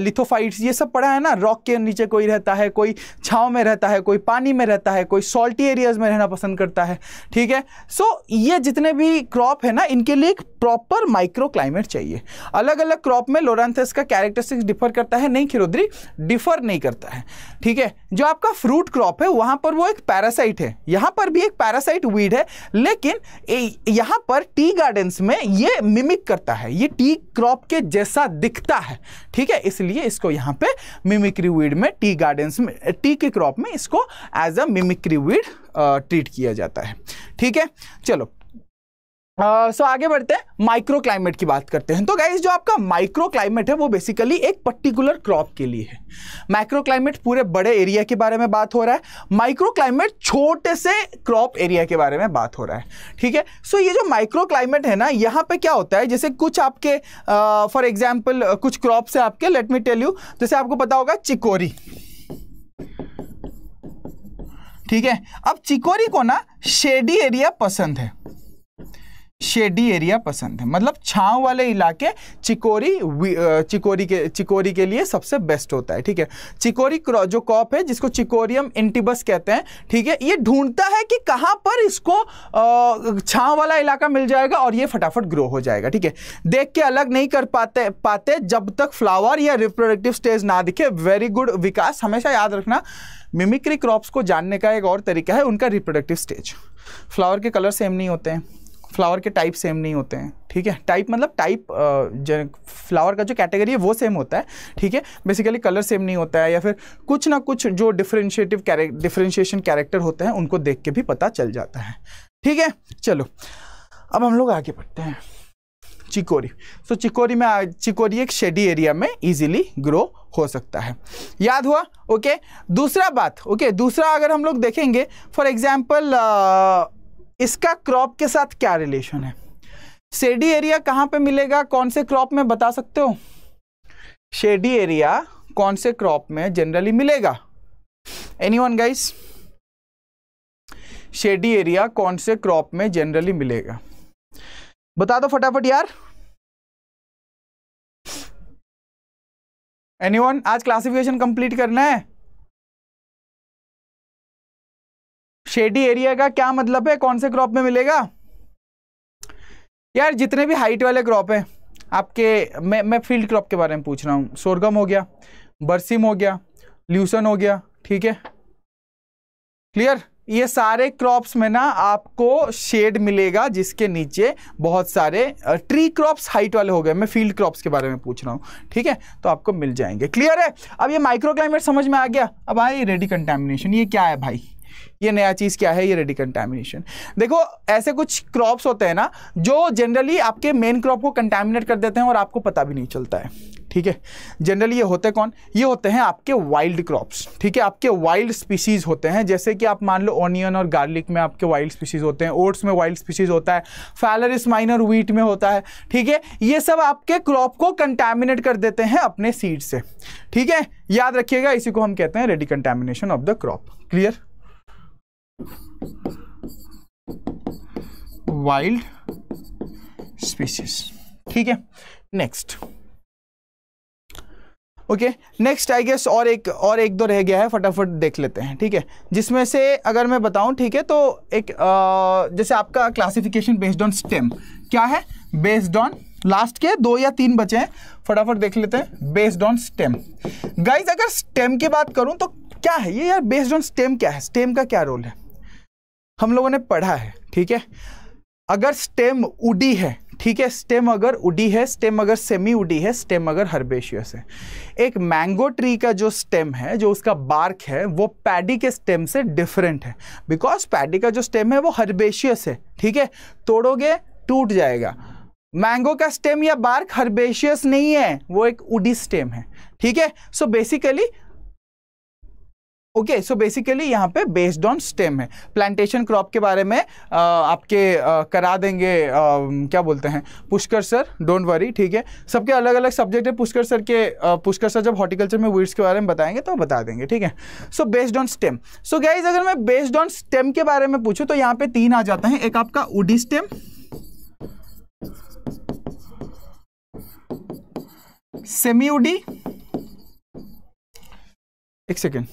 लिथोफाइट्स ये सब पढ़ा है ना रॉक के नीचे कोई रहता है कोई छाँव में रहता है कोई पानी में रहता है कोई सॉल्टी एरियाज में रहना पसंद करता है ठीक है सो so, ये जितने भी क्रॉप है ना इनके लिए एक प्रॉपर माइक्रो क्लाइमेट चाहिए अलग अलग क्रॉप में लोरेंथस का कैरेक्टरिस्टिक्स डिफर करता है नहीं खिरोद्री डिफर नहीं करता है ठीक है जो आपका फ्रूट क्रॉप है वहाँ पर वो एक पैरासाइट है यहाँ पर भी एक पैरासाइट वीड है लेकिन यहाँ पर टी गार्डन्स में ये मिमिक करता है ये टी क्रॉप के जैसा दिखता है ठीक है इसलिए इसको यहाँ पे मिमिक्री वीड में टी गार्डन्स में टी के क्रॉप में इसको as a mimicry weed treat किया जाता है ठीक है चलो सो uh, so आगे बढ़ते हैं माइक्रो क्लाइमेट की बात करते हैं तो गाइज जो आपका माइक्रो क्लाइमेट है वो बेसिकली एक पर्टिकुलर क्रॉप के लिए है माइक्रो क्लाइमेट पूरे बड़े एरिया के बारे में बात हो रहा है माइक्रो क्लाइमेट छोटे से क्रॉप एरिया के बारे में बात हो रहा है ठीक है सो so, ये जो माइक्रो क्लाइमेट है ना यहाँ पे क्या होता है जैसे कुछ आपके फॉर uh, एग्जाम्पल uh, कुछ क्रॉप्स है आपके लेट मी टेल यू जैसे आपको पता होगा चिकोरी ठीक है अब चिकोरी को ना शेडी एरिया पसंद है शेडी एरिया पसंद है मतलब छांव वाले इलाके चिकोरी चिकोरी के चिकोरी के लिए सबसे बेस्ट होता है ठीक है चिकोरी जो कॉप है जिसको चिकोरियम इंटिबस कहते हैं ठीक है ये ढूंढता है कि कहाँ पर इसको छांव वाला इलाका मिल जाएगा और ये फटाफट ग्रो हो जाएगा ठीक है देख के अलग नहीं कर पाते पाते जब तक फ्लावर या रिप्रोडक्टिव स्टेज ना दिखे वेरी गुड विकास हमेशा याद रखना मिमिक्री क्रॉप्स को जानने का एक और तरीका है उनका रिप्रोडक्टिव स्टेज फ्लावर के कलर सेम नहीं होते हैं फ्लावर के टाइप सेम नहीं होते हैं ठीक है टाइप मतलब टाइप फ्लावर का जो कैटेगरी है वो सेम होता है ठीक है बेसिकली कलर सेम नहीं होता है या फिर कुछ ना कुछ जो डिफ्रेंशिएटिव डिफ्रेंशिएशन कैरेक्टर होते हैं उनको देख के भी पता चल जाता है ठीक है चलो अब हम लोग आगे बढ़ते हैं चिकोरी सो तो so, चिकोरी में चिकोरी एक शेडी एरिया में इजीली ग्रो हो सकता है याद हुआ ओके okay? दूसरा बात ओके okay? दूसरा अगर हम लोग देखेंगे फॉर एग्जाम्पल इसका क्रॉप के साथ क्या रिलेशन है शेडी एरिया कहाँ पे मिलेगा कौन से क्रॉप में बता सकते हो शेडी एरिया कौन से क्रॉप में जनरली मिलेगा any one guys shady area कौन से क्रॉप में जनरली मिलेगा बता दो फटाफट यार एनीवन आज क्लासिफिकेशन कंप्लीट करना है शेडी एरिया का क्या मतलब है कौन से क्रॉप में मिलेगा यार जितने भी हाइट वाले क्रॉप हैं आपके मैं मैं फील्ड क्रॉप के बारे में पूछ रहा हूँ सोरगम हो गया बरसीम हो गया ल्यूसन हो गया ठीक है क्लियर ये सारे क्रॉप्स में ना आपको शेड मिलेगा जिसके नीचे बहुत सारे ट्री क्रॉप्स हाइट वाले हो गए मैं फील्ड क्रॉप्स के बारे में पूछ रहा हूँ ठीक है तो आपको मिल जाएंगे क्लियर है अब ये माइक्रो क्लाइमेट समझ में आ गया अब आए रेडी कंटेमिनेशन ये क्या है भाई ये नया चीज़ क्या है ये कंटेमिनेशन देखो ऐसे कुछ क्रॉप्स होते हैं ना जो जनरली आपके मेन क्रॉप को कंटेमिनेट कर देते हैं और आपको पता भी नहीं चलता है ठीक है जनरली ये होते कौन ये होते हैं आपके वाइल्ड क्रॉप्स ठीक है आपके वाइल्ड स्पीसीज होते हैं जैसे कि आप मान लो ऑनियन और गार्लिक में आपके वाइल्ड स्पीसीज होते हैं ओट्स में वाइल्ड स्पीसीज होता है फैलरिस माइनर व्हीट में होता है ठीक है ये सब आपके क्रॉप को कंटेमिनेट कर देते हैं अपने सीड से ठीक है याद रखिएगा इसी को हम कहते हैं ready contamination of the crop clear wild species ठीक है next okay next I guess और एक और एक दो रह गया है फटाफट देख लेते हैं ठीक है जिसमें से अगर मैं बताऊं ठीक है तो एक आ, जैसे आपका क्लासिफिकेशन बेस्ड ऑन स्टेम क्या है बेस्ड ऑन लास्ट के दो या तीन बचे हैं फटाफट देख लेते हैं बेस्ड ऑन स्टेम गाइज अगर स्टेम की बात करूं तो क्या है ये यार बेस्ड ऑन स्टेम क्या है स्टेम का क्या रोल है हम लोगों ने पढ़ा है ठीक है अगर स्टेम उडी है ठीक है स्टेम अगर उडी है स्टेम अगर सेमी उडी है स्टेम अगर हर्बेशियस है एक मैंगो ट्री का जो स्टेम है जो उसका बार्क है वो पैडी के स्टेम से डिफरेंट है बिकॉज पैडी का जो स्टेम है वो हर्बेशियस है ठीक है तोड़ोगे टूट जाएगा मैंगो का स्टेम या बार्क हर्बेशियस नहीं है वो एक उडी स्टेम है ठीक है so basically okay so basically यहाँ पे बेस्ड ऑन स्टेम है प्लांटेशन क्रॉप के बारे में आ, आपके आ, करा देंगे आ, क्या बोलते हैं पुष्कर सर डोंट वरी ठीक है सबके अलग अलग सब्जेक्ट है पुष्कर सर के पुष्कर सर जब हॉर्टिकल्चर में वीड्स के बारे में बताएंगे तो बता देंगे ठीक है so based on stem so guys अगर मैं बेस्ड ऑन स्टेम के बारे में पूछूँ तो यहाँ पे तीन आ जाते हैं एक आपका उडी स्टेम सेमी उडी एक सेकेंड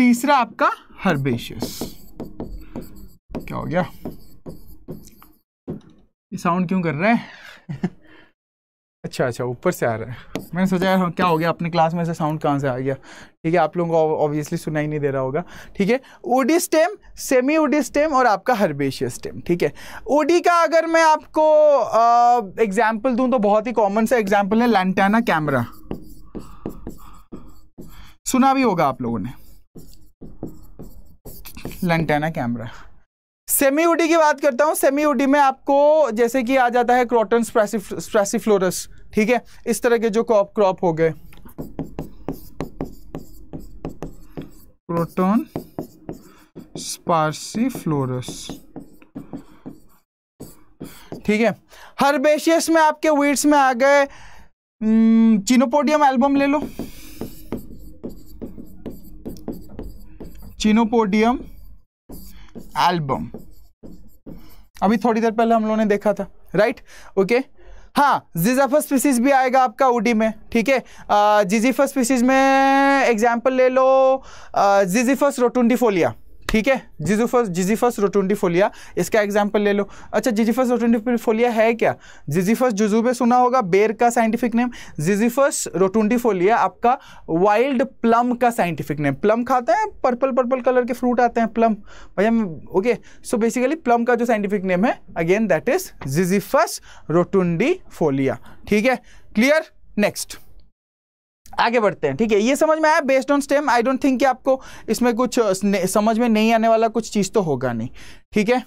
तीसरा आपका हर्बेशियस क्या हो गया ये साउंड क्यों कर रहा है अच्छा अच्छा ऊपर से आ रहा है मैंने सोचा यार हाँ, क्या हो गया अपने क्लास में से साउंड कहाँ से आ गया ठीक है आप लोगों को ऑब्वियसली सुनाई नहीं दे रहा होगा ठीक है woody stem semi woody stem और आपका हर्बेशियस स्टेम ठीक है ओडी का अगर मैं आपको एग्जाम्पल दूं तो बहुत ही कॉमन सा एग्जाम्पल है लैंटाना कैमरा सुना भी होगा आप लोगों ने लंटेना कैमरा सेमी उडी की बात करता हूँ सेमी उडी में आपको जैसे कि आ जाता है क्रोटन स्प्रेसिफ्लोरस ठीक है इस तरह के जो क्रॉप क्रॉप हो गए क्रोटन फ्लोरस ठीक है हर्बेशियस में आपके वीड्स में आ गए चिनोपोडियम हम्म, एल्बम ले लो चिनोपोडियम एल्बम अभी थोड़ी देर पहले हम लोगों ने देखा था राइट ओके हाँ जीजाफा स्पीसीज भी आएगा आपका ओडी में ठीक है जीजीफा स्पीसीज में एग्जाम्पल ले लो रोटुंडी फोलिया ठीक है जिजीफस रोटुंडी फोलिया इसका एग्जाम्पल ले लो अच्छा जिजीफस फोलिया है क्या जिजीफस जुजूबे सुना होगा बेर का साइंटिफिक नेम जिजीफस फोलिया आपका वाइल्ड प्लम का साइंटिफिक नेम प्लम खाते हैं पर्पल पर्पल कलर के फ्रूट आते हैं प्लम भैया ओके सो बेसिकली प्लम का जो साइंटिफिक नेम है again that is Ziziphus rotundifolia ठीक है क्लियर नेक्स्ट आगे बढ़ते हैं ठीक है ये समझ में आया based on stem I don't think कि आपको इसमें कुछ समझ में नहीं आने वाला कुछ चीज़ तो होगा नहीं ठीक है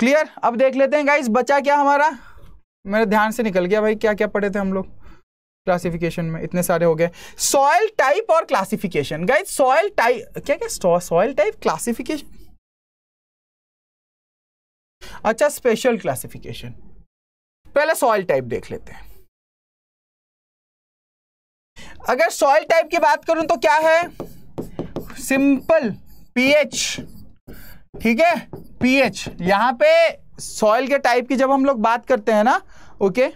क्लियर अब देख लेते हैं गाइस बचा क्या हमारा मेरे ध्यान से निकल गया भाई क्या क्या पढ़े थे हम लोग क्लासिफिकेशन में इतने सारे हो गए सॉयल टाइप और क्लासिफिकेशन गाइज सॉयल टाइप क्या क्या सॉयल टाइप क्लासिफिकेशन अच्छा स्पेशल क्लासिफिकेशन पहले सॉइल टाइप देख लेते हैं अगर सॉइल टाइप की बात करूं तो क्या है सिंपल पीएच ठीक है पीएच यहां पे सॉइल के टाइप की जब हम लोग बात करते हैं ना ओके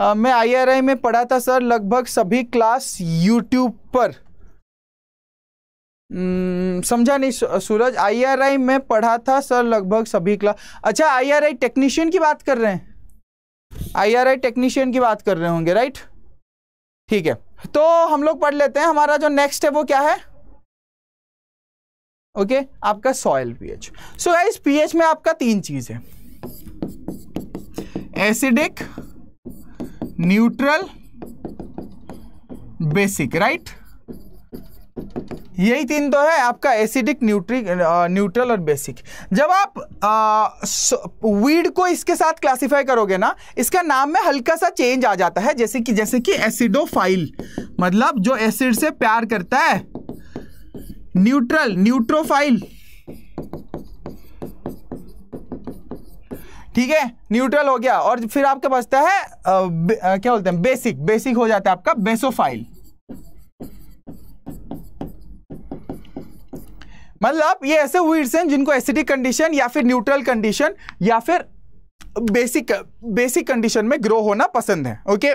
आ, मैं आईआरआई में पढ़ा था सर लगभग सभी क्लास यूट्यूब पर हम्म, समझा नहीं सूरज आईआरआई में पढ़ा था सर लगभग सभी क्लास अच्छा आईआरआई टेक्नीशियन की बात कर रहे हैं आईआरआई टेक्नीशियन की बात कर रहे होंगे राइट ठीक है तो हम लोग पढ़ लेते हैं हमारा जो नेक्स्ट है वो क्या है ओके okay, आपका सॉयल पीएच सो इस पीएच में आपका तीन चीज है acidic neutral basic right right? यही तीन तो है आपका एसिडिक न्यूट्री न्यूट्रल और बेसिक जब आप आ, वीड को इसके साथ क्लासिफाई करोगे ना इसका नाम में हल्का सा चेंज आ जाता है जैसे कि जैसे कि एसिडोफाइल मतलब जो एसिड से प्यार करता है न्यूट्रल न्यूट्रोफाइल ठीक है न्यूट्रल हो गया और फिर आपके बचता है आ, ब, आ, क्या बोलते हैं बेसिक बेसिक हो जाता है आपका बेसोफाइल मतलब ये ऐसे वीड्स हैं जिनको एसिडिक कंडीशन या फिर न्यूट्रल कंडीशन या फिर बेसिक बेसिक कंडीशन में ग्रो होना पसंद है ओके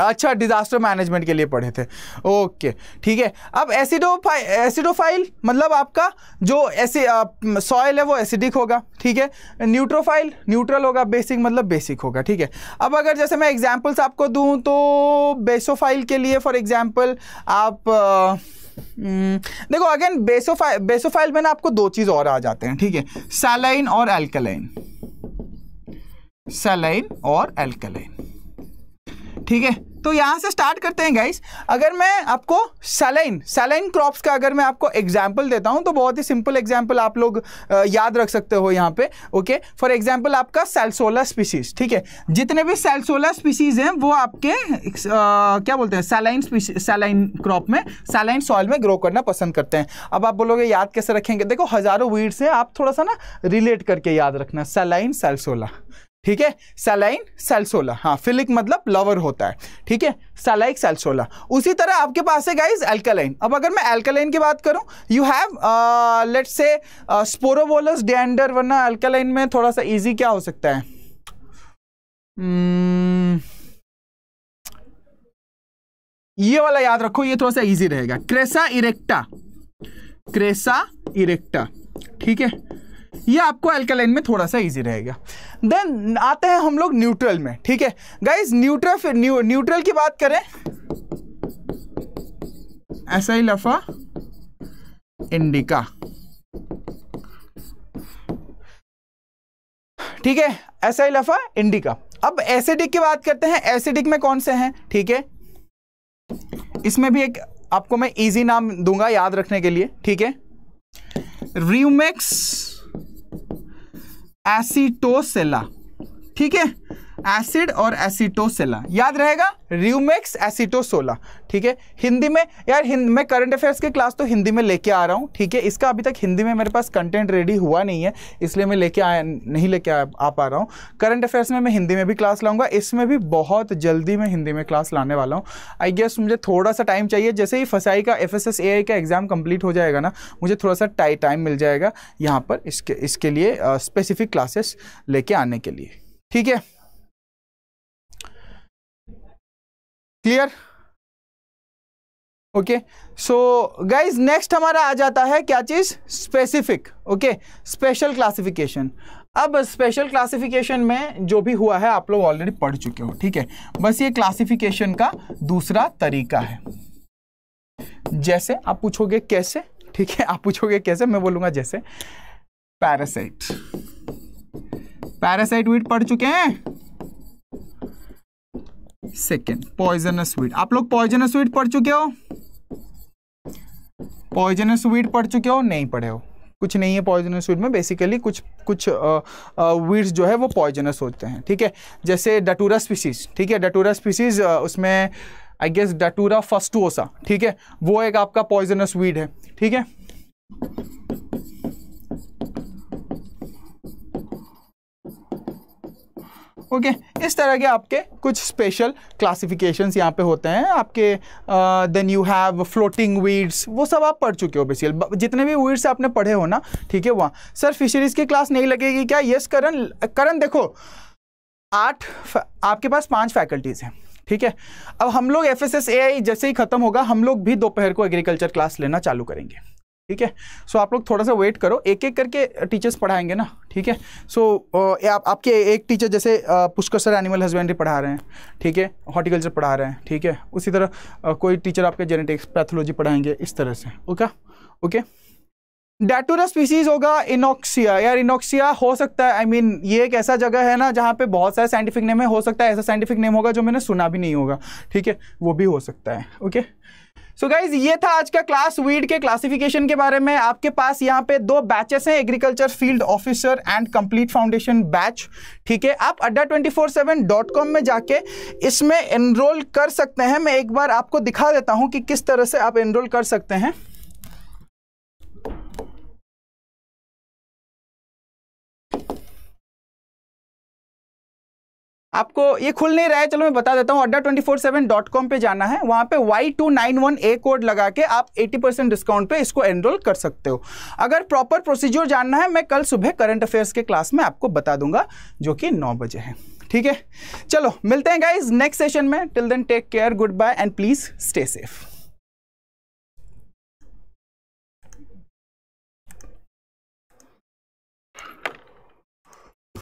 अच्छा डिजास्टर मैनेजमेंट के लिए पढ़े थे ओके ठीक है अब एसिडोफाइल एसिडोफाइल मतलब आपका जो ऐसे सॉयल है वो एसिडिक होगा ठीक है न्यूट्रोफाइल न्यूट्रल होगा बेसिक मतलब बेसिक होगा ठीक है अब अगर जैसे मैं एग्जांपल्स आपको दूं तो बेसोफाइल के लिए फॉर एग्जांपल आप आ, हम्म, देखो अगेन बेसोफाइल बेसोफाइल में ना आपको दो चीज़ और आ जाते हैं ठीक है सैलाइन और एल्कलाइन सैलाइन और एल्कलाइन ठीक है तो यहाँ से स्टार्ट करते हैं गाइस अगर मैं आपको सेलाइन सैलाइन क्रॉप्स का अगर मैं आपको एग्जाम्पल देता हूँ तो बहुत ही सिंपल एग्जाम्पल आप लोग याद रख सकते हो यहाँ पे ओके फॉर एग्जाम्पल आपका सेल्सोला स्पीसीज ठीक है जितने भी सेल्सोला स्पीसीज हैं वो आपके आ, क्या बोलते हैं सैलाइन सैलाइन क्रॉप में सैलाइन सॉइल में ग्रो करना पसंद करते हैं अब आप बोलोगे याद कैसे रखेंगे देखो हज़ारों वीड्स हैं आप थोड़ा सा ना रिलेट करके याद रखना सेलाइन सेल्सोला ठीक है सेलाइन सेल्सोला हाँ फिलिक मतलब लवर होता है ठीक है सेलाइक सेल्सोला उसी तरह आपके पास है गाइज एल्कालाइन अब अगर मैं एल्कालाइन की बात करूं you have let's say स्पोरोवोलस dander वरना एल्कालाइन में थोड़ा सा इजी क्या हो सकता है hmm, ये वाला याद रखो ये थोड़ा सा इजी रहेगा क्रेसा इरेक्टा क्रेसा इरेक्टा ठीक है ये आपको एल्कलाइन में थोड़ा सा इजी रहेगा देन आते हैं हम लोग न्यूट्रल में ठीक है गाइज न्यूट्रल न्यू, न्यूट्रल की बात करें ही लफा इंडिका ठीक है ही लफा इंडिका अब एसिडिक की बात करते हैं एसिडिक में कौन से हैं ठीक है इसमें भी एक आपको मैं इजी नाम दूंगा याद रखने के लिए ठीक है रीमेक्स एसिटोसेला ठीक है एसिड और एसिटोसेला याद रहेगा र्यूमेक्स एसिटोसोला ठीक है हिंदी में यार हिंद मैं करंट अफेयर्स की क्लास तो हिंदी में लेके आ रहा हूँ ठीक है इसका अभी तक हिंदी में मेरे पास कंटेंट रेडी हुआ नहीं है इसलिए मैं लेके आया नहीं लेके आ, आ पा रहा हूँ करंट अफेयर्स में मैं हिंदी में भी क्लास लाऊंगा इसमें भी बहुत जल्दी मैं हिंदी में क्लास लाने वाला हूँ आई गेस मुझे थोड़ा सा टाइम चाहिए जैसे ही फसाई का एफ एस का एग्ज़ाम कम्प्लीट हो जाएगा ना मुझे थोड़ा सा टाइम मिल जाएगा यहाँ पर इसके इसके लिए स्पेसिफिक क्लासेस लेके आने के लिए ठीक है clear okay so guys next हमारा आ जाता है क्या चीज़ स्पेसिफिक ओके स्पेशल क्लासिफिकेशन अब स्पेशल क्लासिफिकेशन में जो भी हुआ है आप लोग ऑलरेडी पढ़ चुके हो ठीक है बस ये क्लासिफिकेशन का दूसरा तरीका है जैसे आप पूछोगे कैसे ठीक है आप पूछोगे कैसे मैं बोलूंगा जैसे पैरासाइट पैरासाइट वीट पढ़ चुके हैं सेकेंड पॉइजनस वीड आप लोग पॉइजनस वीड पढ़ चुके हो पॉइजनस वीड पढ़ चुके हो नहीं पढ़े हो कुछ नहीं है पॉइजनस वीड में बेसिकली कुछ कुछ वीड्स जो है वो पॉइजनस होते हैं ठीक है जैसे डटूरा स्पीसीज ठीक है डटूरा स्पीसीज उसमें आई गेस डटूरा फस्टोसा ठीक है वो एक आपका पॉइजनस वीड है ठीक है ओके इस तरह के आपके कुछ स्पेशल क्लासिफिकेशंस यहाँ पे होते हैं आपके then you have floating weeds वो सब आप पढ़ चुके हो बेसिकल जितने भी वीड्स आपने पढ़े हो ना ठीक है वहाँ सर फिशरीज़ की क्लास नहीं लगेगी क्या यस करण करण देखो आठ आपके पास पांच फैकल्टीज़ हैं ठीक है अब हम लोग F S S A I जैसे ही खत्म होगा हम लोग भी दोपहर को एग्रीकल्चर क्लास लेना चालू करेंगे ठीक है सो आप लोग थोड़ा सा वेट करो एक एक करके टीचर्स uh, पढ़ाएंगे ना ठीक है सो uh, आप आपके एक टीचर जैसे uh, Pushkar sir animal husbandry पढ़ा रहे हैं ठीक है हॉर्टिकल्चर पढ़ा रहे हैं ठीक है उसी तरह कोई टीचर आपके जेनेटिक्स पैथोलॉजी पढ़ाएंगे इस तरह से ओके ओके डैटोरा स्पीसीज होगा इनोक्सिया यार इनोक्सिया हो सकता है आई I मीन mean, ये एक ऐसा जगह है ना जहाँ पे बहुत सारे साइंटिफिक नेम है हो सकता है ऐसा साइंटिफिक नेम होगा जो मैंने सुना भी नहीं होगा ठीक है वो भी हो सकता है okay okay? So so guys ये था आज का क्लास वीड के क्लासिफिकेशन के बारे में आपके पास यहाँ पे दो बैचेस हैं agriculture field officer and complete foundation batch ठीक है आप Adda twenty four seven dot com में जाके इसमें एनरोल कर सकते हैं मैं एक बार आपको दिखा देता हूँ कि किस तरह से आप एनरोल कर सकते हैं आपको ये खुल नहीं रहा है चलो मैं बता देता हूँ Adda twenty four seven dot com पर जाना है वहाँ पे Y two nine one A code लगा के आप एटी परसेंट डिस्काउंट पे इसको एनरोल कर सकते हो अगर प्रॉपर प्रोसीजर जानना है मैं कल सुबह करंट अफेयर्स के क्लास में आपको बता दूंगा जो कि नौ बजे है ठीक है चलो मिलते हैं गाइज नेक्स्ट सेशन में till then take care good bye and please stay safe